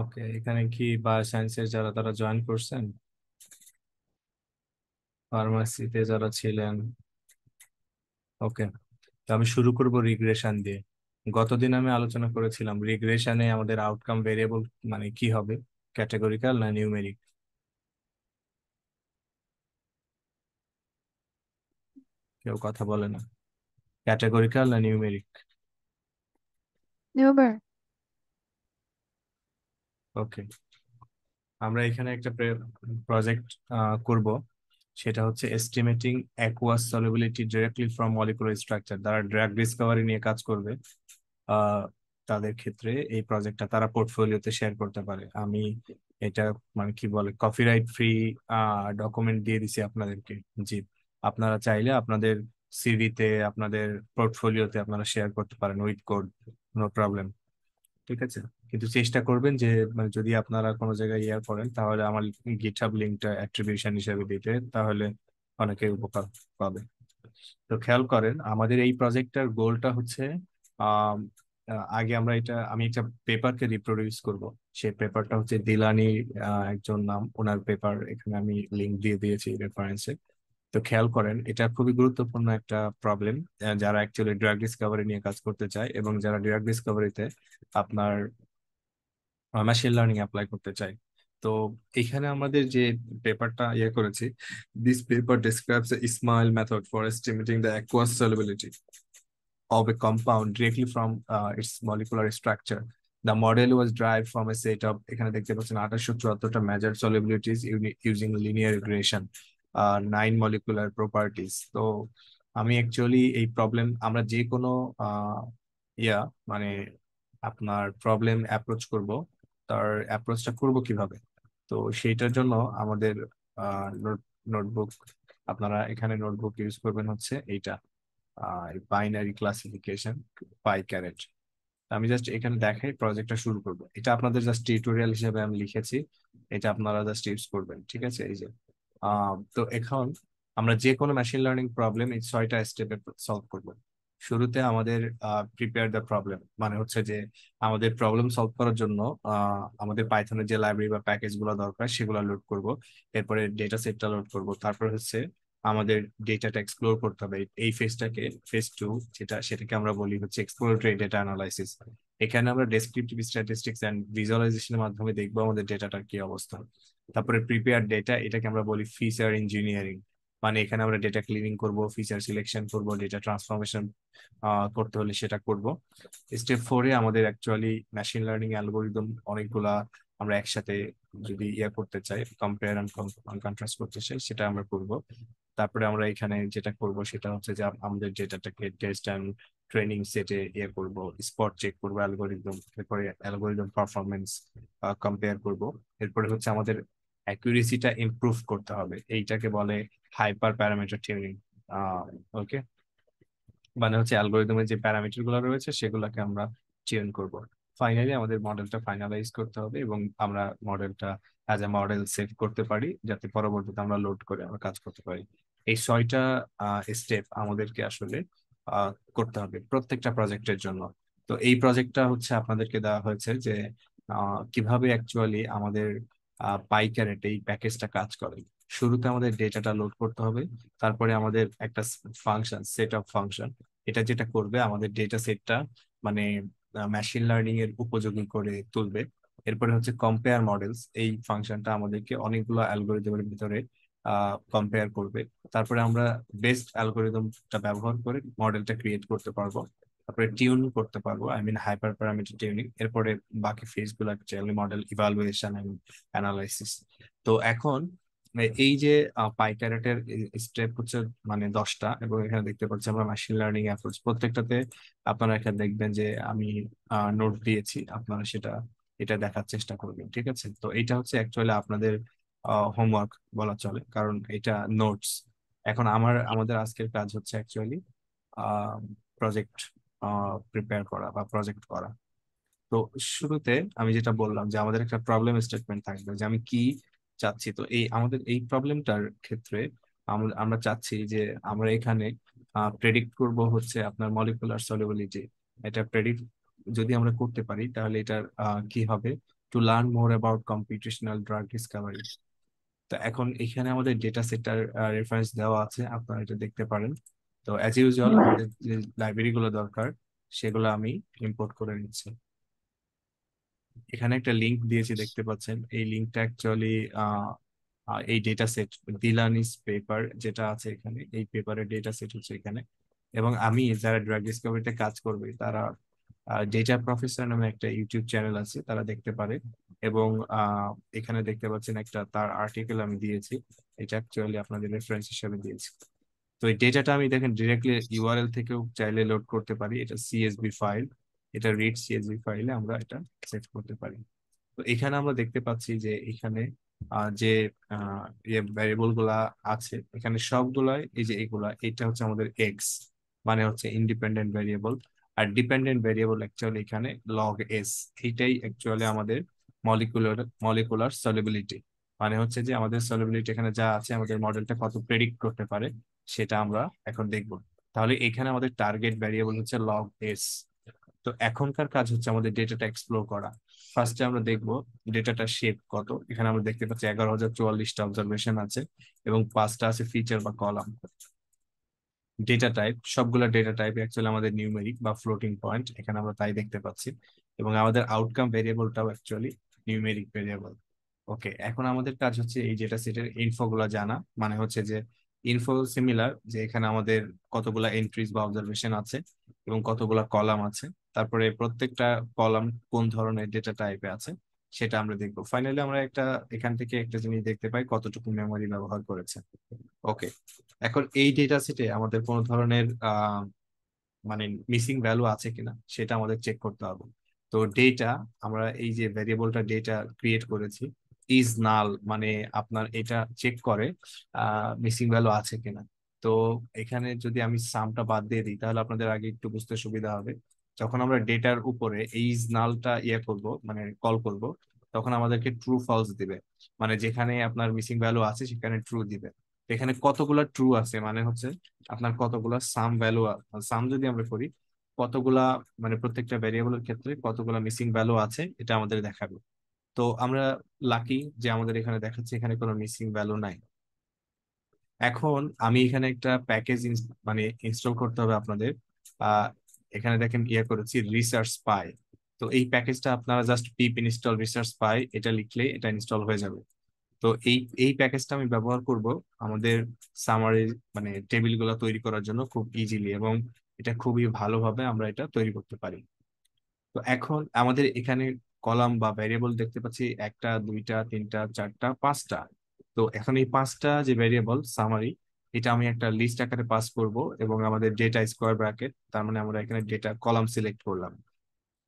ওকে এখানে কি বায়ো সায়েন্সের যারা তারা জয়েন করছেন ফার্মাসিতে যারা ছিলেন ওকে তো আমি শুরু করব রিগ্রেশন দিয়ে গতদিন আমি আলোচনা করেছিলাম রিগ্রেশনে আমাদের আউটকাম ভেরিয়েবল মানে কি হবে ক্যাটাগরিক্যাল না নিউমেরিক কেউ কথা বলে না ক্যাটাগরিক্যাল না নিউমেরিক নিউমেরিক ওকে আমরা এখানে একটা প্রজেক্ট করব সেটা হচ্ছে estimating aqueous solubility directly from molecular structure তারা ড্রাগ ডিসকভারি নিয়ে কাজ করবে তাদের ক্ষেত্রে এই প্রজেক্টটা তারা পোর্টফোলিওতে শেয়ার করতে পারে আমি এটা মানে কি বলে কপিরাইট ফ্রি ডকুমেন্ট দিয়ে দিছি আপনাদেরকে জি আপনারা চাইলে আপনাদের সিভিতে আপনাদের পোর্টফোলিওতে আপনারা শেয়ার করতে পারেন উইথ কোড নো প্রবলেম ঠিক আছে কিন্তু চেষ্টা করবেন যে মানে যদি আপনারা কোনো জায়গায় ইয়ার করেন তাহলে আমার গিটহাব লিঙ্কটা অ্যাট্রিবিউশন হিসেবে দিতে তাহলে অনেকে উপকার পাবে তো খেয়াল করেন আমাদের এই প্রজেক্টটার গোলটা হচ্ছে আগে আমরা এটা আমি একটা পেপারকে রিপ্রোডিউস করব সেই পেপারটা হচ্ছে দিলানি একজন নাম ওনার পেপার এখানে আমি লিঙ্ক দিয়ে দিয়েছি রেফারেন্সে তো খেয়াল করেন এটা খুবই গুরুত্বপূর্ণ একটা প্রবলেম যারা অ্যাকচুয়ালি ড্রাগ ডিসকভারি নিয়ে কাজ করতে চায় এবং যারা ড্রাগ ডিসকভারিতে আপনার মেশিন লার্নিং অ্যাপ্লাই করতে চাই তো এখানে আমাদের যে পেপারটা ইয়ে করেছি this paper describes a simple method for estimating the aqueous solubility of a compound directly from its molecular structure the model was derived from a set of এখানে দেখতে পাচ্ছেন আঠাশো চুয়াত্তরটা measure solubilities using linear regression nine molecular properties তো আমি actually এই problem আমরা যে কোনো uh, ইয়া মানে আপনার প্রবলেম অ্যাপ্রোচ করব তার অ্যাপ্রোচটা করব কিভাবে তো সেইটার জন্য আমাদের নোটবুক আপনারা এখানে নোটবুক ইউজ করবেন হচ্ছে এইটা বাইনারি ক্লাসিফিকেশন পাই ক্যারেট আমি জাস্ট এখানে দেখাই প্রজেক্টটা শুরু করব এটা আপনাদের জাস্ট টিউটোরিয়াল হিসেবে আমি লিখেছি এটা আপনারা জাস্ট ইউজ করবেন ঠিক আছে এই যে তো এখন আমরা যে কোনো মেশিন লার্নিং প্রবলেম এই ছয়টা স্টেপে সলভ করবো শুরুতে আমাদের প্রিপেয়ার দ্য প্রবলেম মানে হচ্ছে যে আমাদের প্রবলেম সলভ করার জন্য আমাদের পাইথনের যে লাইব্রেরি বা প্যাকেজ গুলো দরকার সেগুলো লোড করব এরপরে ডেটা সেটটা লোড করব তারপর হচ্ছে আমাদের ডেটাটা এক্সপ্লোর করতে হবে এই ফেজটাকে ফেজ টু যেটা সেটাকে আমরা বলি হচ্ছে এক্সপ্লোরেটরি ডেটা অ্যানালাইসিস এখানে আমরা ডেসক্রিপটিভ স্ট্যাটিস্টিক্স অ্যান্ড ভিজুয়ালাইজেশনের মাধ্যমে দেখবো আমাদের ডেটাটার কি অবস্থা তারপরে প্রিপেয়ার ডেটা এটাকে আমরা বলি ফিচার ইঞ্জিনিয়ারিং মানে এখানে আমরা ডেটা ক্লিনিং করব ফিচার সিলেকশন করব ডেটা ট্রান্সফরমেশন করতে হলে সেটা করব স্টেপ ফোরে আমাদের অ্যাকচুয়ালি মেশিন লার্নিং অ্যালগোরিদম অনেকগুলা আমরা একসাথে যদি ইয়ে করতে চাই কম্পেয়ার অ্যান্ড কন্ট্রাস্ট করতে চাই সেটা আমরা করব তারপরে আমরা এখানে যেটা করব সেটা হচ্ছে যে আমাদের ডেটাটাকে টেস্ট অ্যান্ড ট্রেনিং সেটে ইয়ে করব স্পট চেক করব অ্যালগোরিদম এরপরে অ্যালগোরিদম পারফরমেন্স কম্পেয়ার করব এরপরে হচ্ছে আমাদের অ্যাকুরেসিটা ইমপ্রুভ করতে হবে এইটাকে বলে হাইপার প্যারামিটার টিউনিং ওকে মানে হচ্ছে অ্যালগোরিদমের যে প্যারামিটার গুলো রয়েছে সেগুলোকে আমরা চেঞ্জ করব ফাইনালি আমাদের মডেলটা ফাইনালাইজ করতে হবে এবং আমরা মডেলটা অ্যাজ এ মডেল সেভ করতে পারি যাতে পরবর্তীতে আমরা লোড করে আমরা কাজ করতে পারি এই ছয়টা স্টেপ আমাদেরকে আসলে করতে হবে প্রত্যেকটা প্রজেক্টের জন্য তো এই প্রজেক্টটা হচ্ছে আপনাদেরকে দেওয়া হয়েছে যে কিভাবে অ্যাকচুয়ালি আমাদের পাইকারেট এই প্যাকেজটা কাজ করে শুরুতে আমাদের ডেটাটা লোড করতে হবে তারপরে আমাদের একটা ফাংশন সেট অফ ফাংশন এটা যেটা করবে আমাদের ডেটা সেটটা মানে মেশিন লার্নিং এর উপযোগী করে তুলবে এরপরে হচ্ছে কম্পেয়ার মডেলস এই ফাংশনটা আমাদেরকে অনেকগুলো অ্যালগোরিদমের ভিতরে কম্পেয়ার করবে তারপরে আমরা বেস্ট অ্যালগোরিদমটা ব্যবহার করে মডেলটা ক্রিয়েট করতে পারবো তারপরে টিউন করতে পারবো I mean hyperparameter tuning এরপরে বাকি ফেজ গুলো মডেল ইভালুয়েশন এন্ড অ্যানালাইসিস তো এখন মানে এই যে পাইকারেটের স্টেপ হচ্ছে মানে দশটা এবং এখানে দেখতে পাচ্ছি আমরা মেশিন লার্নিং অ্যাপ্রোচ প্রত্যেকটাতে আপনারা এখানে দেখবেন যে আমি নোট দিয়েছি আপনারা সেটা এটা দেখার চেষ্টা করবেন ঠিক আছে তো এটা হচ্ছে অ্যাকচুয়ালি আপনাদের হোমওয়ার্ক বলা চলে কারণ এটা নোটস এখন আমার আমাদের আজকের কাজ হচ্ছে অ্যাকচুয়ালি প্রজেক্ট প্রিপেয়ার করা বা প্রজেক্ট করা তো শুরুতে আমি যেটা বললাম যে আমাদের একটা প্রবলেম স্টেটমেন্ট থাকবে যে আমি কি চাচ্ছি তো এই আমাদের এই প্রবলেমটার ক্ষেত্রে আমরা চাচ্ছি যে আমরা এখানে প্রেডিক্ট করব হচ্ছে আপনার মলিকুলার সলিবিলিটি এটা প্রেডিক্ট যদি আমরা করতে পারি তাহলে এটার কি হবে to learn more about computational drug discovery তো এখন এখানে আমাদের ডেটা সেটার রেফারেন্স দেওয়া আছে আপনারা এটা দেখতে পারেন তো অ্যাজ ইউজুয়াল আমাদের যে লাইব্রেরিগুলো দরকার সেগুলো আমি ইম্পোর্ট করে নিচ্ছি এখানে একটা লিঙ্ক দিয়েছি দেখতে পাচ্ছেন এই লিংকটা অ্যাকচুয়ালি এই ডেটা সেট দিলানিস পেপার যেটা আছে এখানে এই পেপারের ডেটা সেট হচ্ছে এখানে এবং আমি যারা ড্রাগ ডিসকভারিতে কাজ করবে তারা ডেটা প্রফেসর নামে একটা ইউটিউব চ্যানেল আছে তারা দেখতে পারে এবং এখানে দেখতে পাচ্ছেন একটা তার আর্টিকেল আমি দিয়েছি এটা অ্যাকচুয়ালি আপনাদের রেফারেন্স হিসেবে দিয়েছি তো এই ডেটাটা আমি দেখেন ডিরেক্টলি ইউআরএল থেকেও চাইলে লোড করতে পারি এটা সিএসবি ফাইল এটা রিড সিএসবি ফাইলে আমরা এটা সেট করতে পারি তো এখানে আমরা দেখতে পাচ্ছি যে এখানে যে ভ্যারিয়েবল গুলা আছে এখানে সবগুলাই এই যে এগুলা এটা হচ্ছে আমাদের এক্স মানে হচ্ছে ইন্ডিপেন্ডেন্ট ভ্যারিয়েবল আর ডিপেন্ডেন্ট ভ্যারিয়েবল অ্যাকচুয়ালি এখানে লগ এস এইটাই অ্যাকচুয়ালি আমাদের মলিকুলার মলিকুলার সলিবিলিটি মানে হচ্ছে যে আমাদের সলিবিলিটি এখানে যা আছে আমাদের মডেলটা কত প্রেডিক্ট করতে পারে সেটা আমরা এখন দেখব তাহলে এখানে আমাদের টার্গেট ভ্যারিয়েবল হচ্ছে লগ এস তো এখনকার কাজ হচ্ছে আমাদের ডেটাটা এক্সপ্লোর করা ফার্স্টে আমরা দেখব ডেটাটা শেপ কত এখানে আমরা দেখতে পাচ্ছি এগারো হাজার চুয়াল্লিশটা অবজারভেশন আছে এবং পাঁচটা আছে ফিচার বা কলাম ডেটা টাইপ সবগুলা ডেটা টাইপ অ্যাকচুয়ালি আমাদের নিউমেরিক বা ফ্লোটিং পয়েন্ট এখানে আমরা তাই দেখতে পাচ্ছি এবং আমাদের আউটকাম ভেরিয়েবলটাও অ্যাকচুয়ালি নিউমেরিক ভেরিয়েবল ওকে এখন আমাদের কাজ হচ্ছে এই ডেটা সেটের ইনফোগুলো জানা মানে হচ্ছে যে ইনফো সিমিলার যে এখানে আমাদের কতগুলা এন্ট্রিজ বা অবজারভেশন আছে এবং কতগুলা কলাম আছে তারপরে প্রত্যেকটা কলাম কোন ধরনের ডেটা টাইপে আছে সেটা আমরা দেখব ফাইনালি আমরা একটা এখান থেকে একটা জিনিস দেখতে পাই কতটুকু মেমোরি ব্যবহার করেছে ওকে এখন এই ডেটা সেটে আমাদের কোনো ধরনের মানে মিসিং ভ্যালু আছে কিনা সেটা আমাদের চেক করতে হবে তো ডেটা আমরা এই যে ভ্যারিয়েবলটা ডেটা ক্রিয়েট করেছি ইজ নাল মানে আপনার এটা চেক করে মিসিং ভ্যালু আছে কিনা তো এখানে যদি আমি সামটা বাদ দিয়ে দিই তাহলে আপনাদের আগে একটু বুঝতে সুবিধা হবে যখন আমরা ডেটার উপরে এই নালটা ইয়ে করব মানে কল করব তখন আমাদেরকে ট্রু ফলস দিবে মানে যেখানে আপনার মিসিং ভ্যালু আছে সেখানে ট্রু দিবে এখানে কতগুলা ট্রু আছে মানে হচ্ছে আপনার কতগুলা সাম ভ্যালু সাম যদি আমরা করি কতগুলা মানে প্রত্যেকটা ভ্যারিয়েবলের ক্ষেত্রে কতগুলা মিসিং ভ্যালু আছে এটা আমাদের দেখাবে তো আমরা লাকি যে আমাদের এখানে দেখাচ্ছে এখানে কোনো মিসিং ভ্যালু নাই এখন আমি এখানে একটা প্যাকেজ মানে ইনস্টল করতে হবে আপনাদের এখানে দেখেন ইয়ে করেছি রিসার্চ পাই তো এই প্যাকেজটা আপনারা just pip install researchpy এটা লিখলে এটা ইনস্টল হয়ে যাবে তো এই এই প্যাকেজটা আমি ব্যবহার করব আমাদের সামারি মানে টেবিলগুলো তৈরি করার জন্য খুব ইজিলি এবং এটা খুবই ভালোভাবে আমরা এটা তৈরি করতে পারি তো এখন আমাদের এখানে কলাম বা ভ্যারিয়েবল দেখতে পাচ্ছি একটা দুইটা তিনটা চারটা পাঁচটা তো এখন এই পাঁচটা যে ভ্যারিয়েবল সামারি এটা আমি একটা লিস্ট আকারে পাস করব এবং আমাদের ডেটা স্কোয়ার ব্র্যাকেট তার মানে আমরা এখানে ডেটা কলাম সিলেক্ট করলাম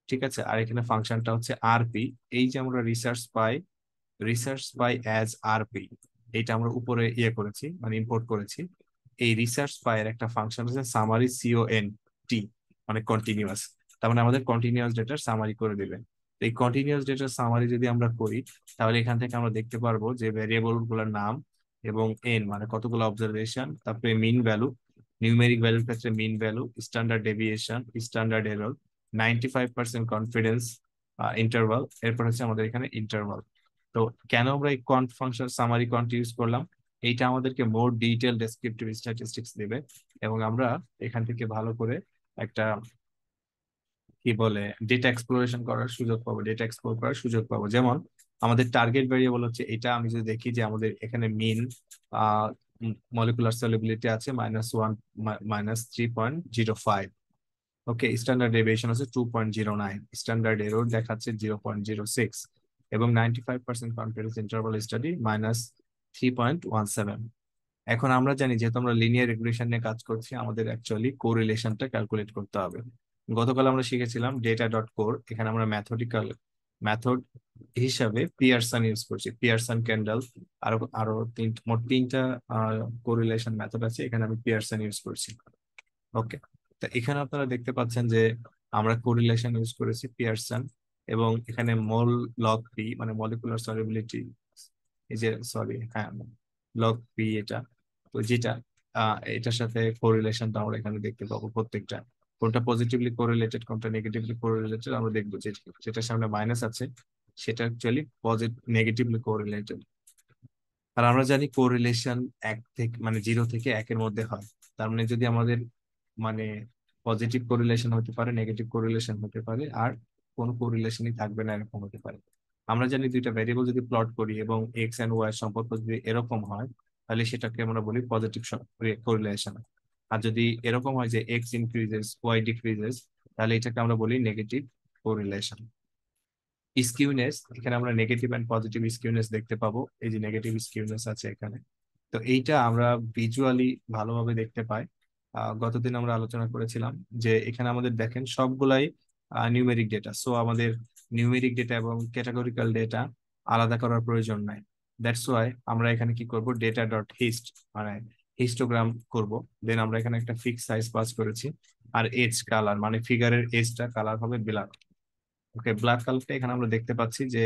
ঠিক আছে আর এখানে ফাংশনটা হচ্ছে আরপি এই যে আমরা researchpy researchpy as RP এটা আমরা উপরে ইয়ে করেছি মানে ইম্পোর্ট করেছি এই রিসার্চ এর একটা ফাংশন হচ্ছে সামারি সিও এন টি মানে কন্টিনিউয়াস তার মানে আমাদের কন্টিনিউয়াস ডেটার সামারি করে দিবেন এই কন্টিনিউয়াস ডেটা সামারি যদি আমরা করি তাহলে এখান থেকে আমরা দেখতে পারবো যে ভেরিয়েবল গুলোর নাম এবং এন মানে কতগুলো অবজারভেশন তারপরে মিন ভ্যালু নিউমেরিক ভ্যালুর ক্ষেত্রে mean value standard deviation standard error ninety five percent confidence interval এরপর হচ্ছে আমাদের এখানে ইন্টারভাল তো কেন আমরা এই cont function summary cont use করলাম এইটা আমাদেরকে মোর ডিটেল ডেসক্রিপটিভ স্ট্যাটিস্টিক্স দেবে এবং আমরা এখান থেকে ভালো করে একটা কি বলে ডেটা এক্সপ্লোরেশন করার সুযোগ পাবো ডেটা এক্সপ্লোর করার সুযোগ পাবো যেমন আমাদের টার্গেট ভেরিয়েবল হচ্ছে এটা আমি যদি দেখি যে আমাদের এখানে মিন মলিকুলার সেলিবিলিটি আছে minus one minus three point zero five okay standard deviation আছে two point zero nine standard error দেখাচ্ছে জিরো পয়েন্ট জিরো সিক্স এবং ninety five percent confidence interval study minus three point one seven এখন আমরা জানি যেহেতু আমরা linear regulation নিয়ে কাজ করছি আমাদের অ্যাকচুয়ালি কোরিলেশনটা ক্যালকুলেট করতে হবে গতকাল আমরা শিখেছিলাম ডেটা ডট কোর এখানে আমরা ম্যাথডিক্যাল মেথড হিসাবে পিয়ারসন ইউজ করছি পিয়ারসন ক্যান্ডেল আরো আরো তিন মোট তিনটা কোরিলেশন মেথড আছে এখানে আমি পিয়ারসন ইউজ করছি ওকে তো এখানে আপনারা দেখতে পাচ্ছেন যে আমরা কোরিলেশন ইউজ করেছি পিয়ারসন এবং এখানে মোল লগ পি মানে মলিকুলার সলিবিলিটি এই যে সরি হ্যাঁ লগ পি এটা তো যেটা এটার সাথে কোরিলেশনটা আমরা এখানে দেখতে পাবো প্রত্যেকটা কোনটা পজিটিভলি কোরিলেটেড কোনটা নেগেটিভলি কোরিলেটেড আমরা দেখবো যে যেটার সামনে মাইনাস আছে সেটা অ্যাকচুয়ালি পজিটিভ নেগেটিভলি কোরিলেটেড আর আমরা জানি কোরিলেশন এক থেকে মানে জিরো থেকে একের মধ্যে হয় তার মানে যদি আমাদের মানে পজিটিভ কোরিলেশন হতে পারে নেগেটিভ কোরিলেশন হতে পারে আর কোনো কোরিলেশনই থাকবে না এরকম হতে পারে আমরা জানি দুইটা ভ্যারিয়েবল যদি প্লট করি এবং এক্স অ্যান্ড ওয়াই সম্পর্ক যদি এরকম হয় তাহলে সেটাকে আমরা বলি পজিটিভ কোরিলেশন আর যদি এরকম হয় যে এক্স ইনক্রিজেস ওয়াই ডিক্রিজেস তাহলে এটাকে আমরা বলি নেগেটিভ কোরিলেশন স্কিউনেস এখানে আমরা নেগেটিভ অ্যান্ড পজিটিভ স্কিউনেস দেখতে পাবো এই যে নেগেটিভ স্কিউনেস আছে এখানে তো এইটা আমরা ভিজুয়ালি ভালোভাবে দেখতে পাই গতদিন আমরা আলোচনা করেছিলাম যে এখানে আমাদের দেখেন সবগুলাই নিউমেরিক ডেটা সো আমাদের নিউমেরিক ডেটা এবং ক্যাটাগরিক্যাল ডেটা আলাদা করার প্রয়োজন নাই দ্যাটস ওয়াই আমরা এখানে কি করব ডেটা ডট হিস্ট মানে হিস্টোগ্রাম করব দেন আমরা এখানে একটা ফিক্স সাইজ পাস করেছি আর এজ কালার মানে ফিগারের এজটা কালার হবে ব্ল্যাক ওকে ব্ল্যাক কালারটা এখানে আমরা দেখতে পাচ্ছি যে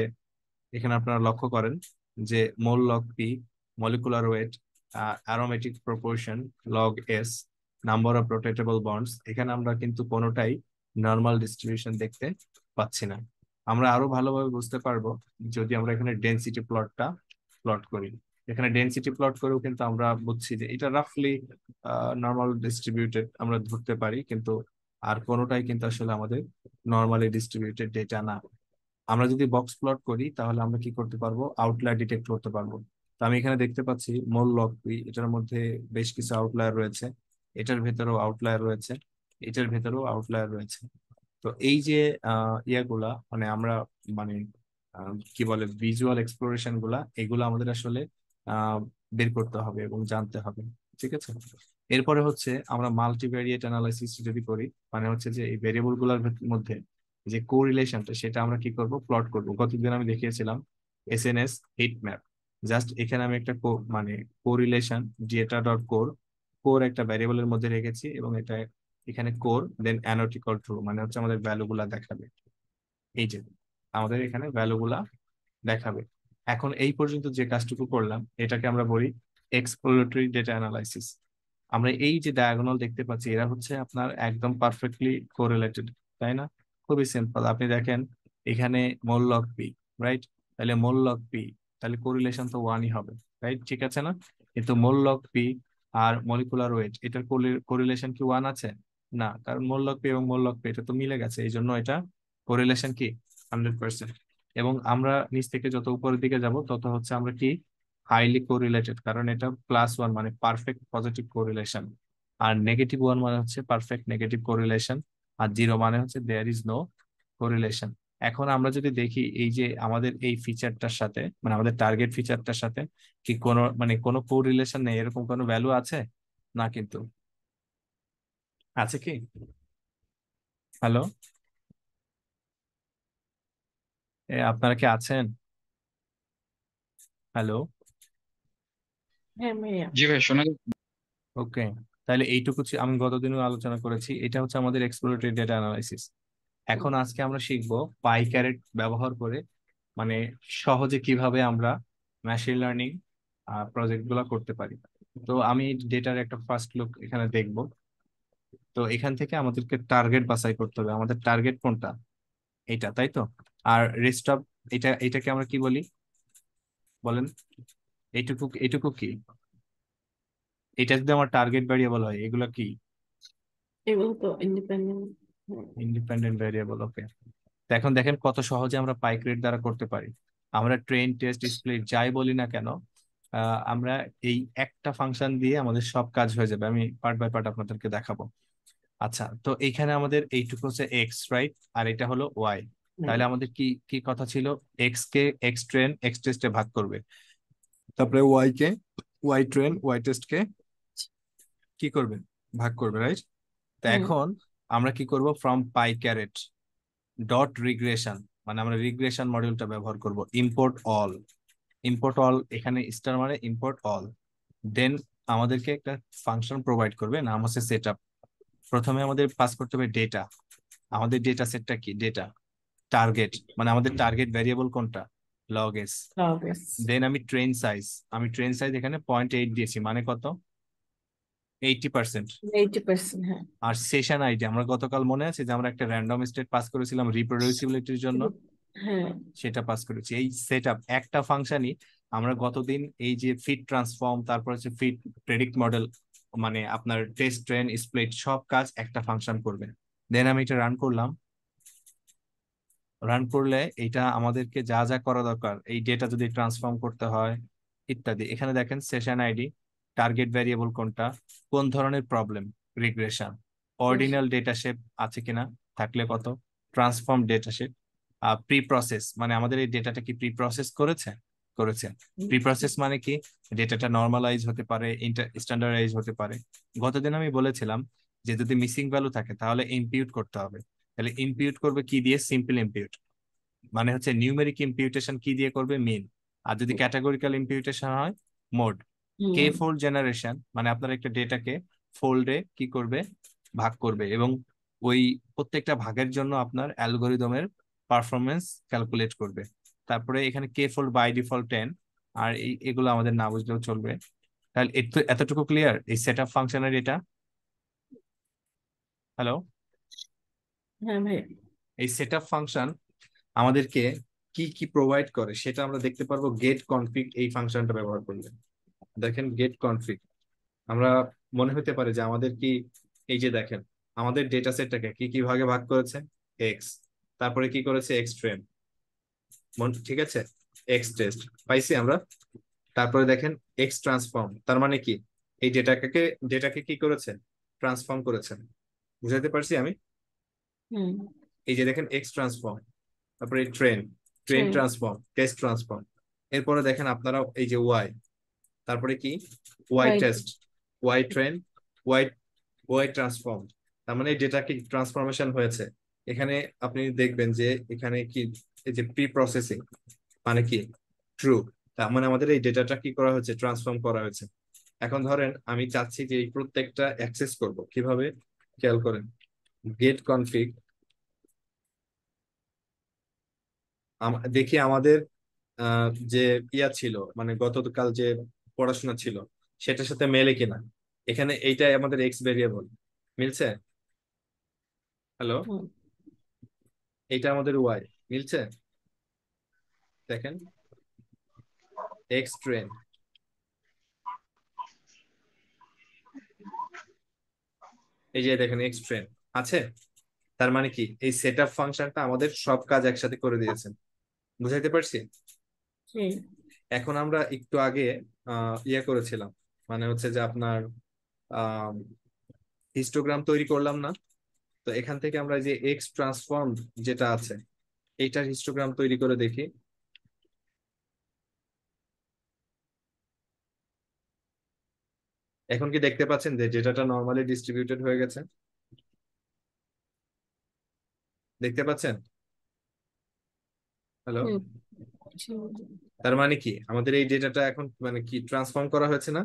এখানে আপনারা লক্ষ্য করেন যে mol log P molecular weight aromatic proportion log S number of rotatable bonds এখানে আমরা কিন্তু কোনোটাই নর্মাল ডিস্ট্রিবিউশন দেখতে পাচ্ছি না আমরা আরো ভালোভাবে বুঝতে পারবো যদি আমরা এখানে ডেন্সিটি প্লটটা প্লট করি এখানে ডেন্সিটি প্লট করেও কিন্তু আমরা বুঝছি যে এটা রাফলি নর্মাল ডিস্ট্রিবিউটেড আমরা ধরতে পারি কিন্তু আর কোনোটাই কিন্তু আসলে আমাদের নর্মালি ডিস্ট্রিবিউটেড ডেটা না আমরা যদি বক্স প্লট করি তাহলে আমরা কি করতে পারবো আউটলায়ার ডিটেক্ট করতে পারবো তো আমি এখানে দেখতে পাচ্ছি মোল লক এটার মধ্যে বেশ কিছু আউটলায়ার রয়েছে এটার ভেতরেও আউটলায়ার রয়েছে এটার ভেতরেও আউটলায়ার রয়েছে তো এই যে ইয়াগুলা মানে আমরা মানে কি বলে ভিজুয়াল এক্সপ্লোরেশন গুলা এগুলো আমাদের আসলে বের করতে হবে এবং জানতে হবে ঠিক আছে এরপরে হচ্ছে আমরা মাল্টিভ্যারিয়েট অ্যানালাইসিস যদি করি মানে হচ্ছে যে এই ভেরিয়েবল গুলোর মধ্যে যে কোরিলেশনটা সেটা আমরা কি করব প্লট করব গতদিন আমি দেখিয়েছিলাম S N S heat map just এখানে আমি একটা মানে correlation data dot corr corr একটা ভ্যারিয়েবলের মধ্যে রেখেছি এবং এটা এখানে কোর দেন অ্যানোটিক্যাল ট্রু মানে হচ্ছে আমাদের ভ্যালুগুলা দেখাবে এই যে আমাদের এখানে ভ্যালুগুলা দেখাবে এখন এই পর্যন্ত যে কাজটুকু করলাম এটাকে আমরা বলি এক্সপ্লোরেটরি ডেটা অ্যানালাইসিস আমরা এই যে ডায়াগোনাল দেখতে পাচ্ছি এরা হচ্ছে আপনার একদম পারফেক্টলি কোরিলেটেড তাই না খুবই সিম্পল আপনি দেখেন এখানে মোল লক পি রাইট তাহলে মোল লক পি তাহলে কোরিলেশন তো ওয়ানই হবে রাইট ঠিক আছে না কিন্তু মোল লক পি আর মলিকুলার ওয়েট এটার কোরিলেশন কি ওয়ান আছে না কারণ মোল লক পি এবং মোল লক পি এটা তো মিলে গেছে এই জন্য এটা কোরিলেশন কি হান্ড্রেড পার্সেন্ট এবং আমরা নিচ থেকে যত উপরের দিকে যাব তত হচ্ছে আমরা কি হাইলি কোরিলেটেড কারণ এটা প্লাস ওয়ান মানে পারফেক্ট পজিটিভ কোরিলেশন আর নেগেটিভ ওয়ান মানে হচ্ছে পারফেক্ট নেগেটিভ কোরিলেশন আর জিরো মানে হচ্ছে দেয়ার ইজ নো কোরিলেশন এখন আমরা যদি দেখি এই যে আমাদের এই ফিচারটার সাথে মানে আমাদের টার্গেট ফিচারটার সাথে কি কোনো মানে কোনো কোরিলেশন নেই এরকম কোনো ভ্যালু আছে না কিন্তু আছে কি হ্যালো আপনারা কি আছেন হ্যালো হ্যাঁ, ওকে তাহলে এইটুকু আমি গতদিনও আলোচনা করেছি এটা হচ্ছে আমাদের এক্সপ্লোরেটরি ডেটা অ্যানালাইসিস এখন আজকে আমরা শিখব পাই ক্যারেট ব্যবহার করে মানে সহজে কিভাবে আমরা মেশিন লার্নিং প্রজেক্টগুলো করতে পারি তো আমি ডেটার একটা ফার্স্ট লুক এখানে দেখব তো এখান থেকে আমাদেরকে টার্গেট বাছাই করতে হবে আমাদের টার্গেট কোনটা এটা তাই তো আর রেস্ট অফ এটা এটাকে আমরা কি বলি বলেন এইটুকু এইটুকু কি এটা যদি আমার টার্গেট ভ্যারিয়েবল হয় এগুলো কি এগুলো তো ইন্ডিপেন্ডেন্ট ইন্ডিপেন্ডেন্ট ভ্যারিয়েবল ওকে এখন দেখেন কত সহজে আমরা রেট দ্বারা করতে পারি আমরা ট্রেন টেস্ট স্প্লিট যাই বলি না কেন আমরা এই একটা ফাংশন দিয়ে আমাদের সব কাজ হয়ে যাবে আমি পার্ট বাই পার্ট আপনাদেরকে দেখাবো আচ্ছা তো এখানে আমাদের এইটুকু হচ্ছে এক্স রাইট আর এটা হলো ওয়াই হ্যাঁ। তাহলে আমাদের কি কি কথা ছিল এক্স কে এক্স ট্রেন এক্স এ ভাগ করবে তারপরে ওয়াই কে ওয়াই ট্রেন ওয়াই টেস্ট কে কি করবে ভাগ করবে রাইট তা এখন আমরা কি করব from pycaret dot regression মানে আমরা রিগ্রেশন মডিউলটা ব্যবহার করব ইম্পোর্ট অল ইম্পোর্ট অল এখানে স্টার মানে ইম্পোর্ট অল দেন আমাদেরকে একটা ফাংশন প্রোভাইড করবে নাম হচ্ছে সেট প্রথমে আমাদের পাস করতে হবে ডেটা আমাদের ডেটা সেটটা কি ডেটা টার্গেট mm-hmm. মানে আমাদের টার্গেট ভ্যারিয়েবল কোনটা লগ এস দেন আমি ট্রেন সাইজ আমি ট্রেন সাইজ এখানে পয়েন্ট এইট দিয়েছি মানে কত এইটি পার্সেন্ট হ্যাঁ। আর সেশন আইডি আমরা গতকাল মনে আছে যে আমরা একটা র্যান্ডম স্টেট পাস করেছিলাম রিপ্রোডিউসিবিলিটির জন্য হ্যাঁ। সেটা পাস করেছি এই সেট একটা ফাংশনই আমরা গতদিন এই যে ফিট ট্রান্সফর্ম তারপর হচ্ছে ফিট প্রেডিক্ট মডেল মানে আপনার টেস্ট ট্রেন স্প্লিট সব কাজ একটা ফাংশন করবে দেন আমি এটা রান করলাম রান করলে এটা আমাদেরকে যা যা করা দরকার এই ডেটা যদি ট্রান্সফর্ম করতে হয় ইত্যাদি এখানে দেখেন সেশন আইডি টার্গেট ভ্যারিয়েবল কোনটা কোন ধরনের problem regression original data shape আছে কিনা থাকলে কত transform data shape preprocess মানে আমাদের এই ডেটাটা কি প্রি প্রসেস করেছে করেছে প্রি প্রসেস মানে কি ডেটাটা নর্মালাইজ হতে পারে স্ট্যান্ডার্ডাইজ হতে পারে গতদিন আমি বলেছিলাম যে যদি মিসিং ভ্যালু থাকে তাহলে ইম্পিউট করতে হবে তাহলে ইম্পিউট করবে কি দিয়ে সিম্পল ইম্পিউট মানে হচ্ছে নিউমেরিক ইম্পিউটেশন কি দিয়ে করবে মিন আর যদি ক্যাটাগরিক্যাল ইম্পিউটেশন হয় মোড কে ফোল্ড জেনারেশন মানে আপনার একটা ডেটাকে ফোল্ডে কি করবে ভাগ করবে এবং ওই প্রত্যেকটা ভাগের জন্য আপনার অ্যালগোরিদমের পারফরমেন্স ক্যালকুলেট করবে তারপরে এখানে K fold by default ten আর এগুলো আমাদের না বুঝলেও চলবে তাহলে এতটুকু ক্লিয়ার এই সেট আপ ফাংশনের এটা হ্যালো হ্যাঁ সেট আপ ফাংশন আমাদেরকে কি কি প্রোভাইড করে সেটা আমরা দেখতে পারবো গেট কনফিক এই ফাংশনটা ব্যবহার করলে দেখেন গেট কনফিক আমরা মনে হতে পারে যে আমাদের কি এই যে দেখেন আমাদের ডেটা সেটটাকে কি কি ভাগে ভাগ করেছে এক্স তারপরে কি করেছে এক্স ট্রেন ঠিক আছে এক্স টেস্ট পাইছি আমরা তারপরে দেখেন এক্স ট্রান্সফর্ম তার মানে কি এই ডেটাকে ডেটাকে কি করেছেন ট্রান্সফর্ম করেছেন বুঝাতে পারছি আমি এই যে দেখেন এক্স ট্রান্সফর্ম তারপরে train train transform test transform এরপরে দেখেন আপনারা এই যে ওয়াই তারপরে কি Y test Y train Y Y transform তার মানে ডেটা কি ট্রান্সফরমেশন হয়েছে এখানে আপনি দেখবেন যে এখানে কি এই যে প্রি প্রসেসিং মানে কি ট্রু তার মানে আমাদের এই ডেটাটা কি করা হয়েছে ট্রান্সফর্ম করা হয়েছে এখন ধরেন আমি চাচ্ছি যে এই প্রত্যেকটা অ্যাক্সেস করব কিভাবে খেয়াল করেন গেট কনফিগ দেখি আমাদের যে ইয়া ছিল মানে গতকাল যে পড়াশোনা ছিল সেটার সাথে মেলে কিনা এখানে এইটাই আমাদের এক্স ভেরিয়েবল মিলছে হ্যালো এইটা আমাদের ওয়াই মিলছে দেখেন এক্স ট্রেন এই যে দেখেন এক্স ট্রেন আছে তার মানে কি এই সেট আপ ফাংশনটা আমাদের সব কাজ একসাথে করে দিয়েছেন বুঝাইতে পারছি এখন আমরা একটু আগে ইয়ে করেছিলাম মানে হচ্ছে যে আপনার হিস্টোগ্রাম তৈরি করলাম না তো এখান থেকে আমরা যে এক্স ট্রান্সফর্ম যেটা আছে এইটার হিস্টোগ্রাম তৈরি করে দেখি এখন কি দেখতে পাচ্ছেন যে ডেটাটা নর্মালি ডিস্ট্রিবিউটেড হয়ে গেছে দেখতে পাচ্ছেন হ্যালো তার মানে কি আমাদের এই ডেটাটা এখন মানে কি ট্রান্সফর্ম করা হয়েছে না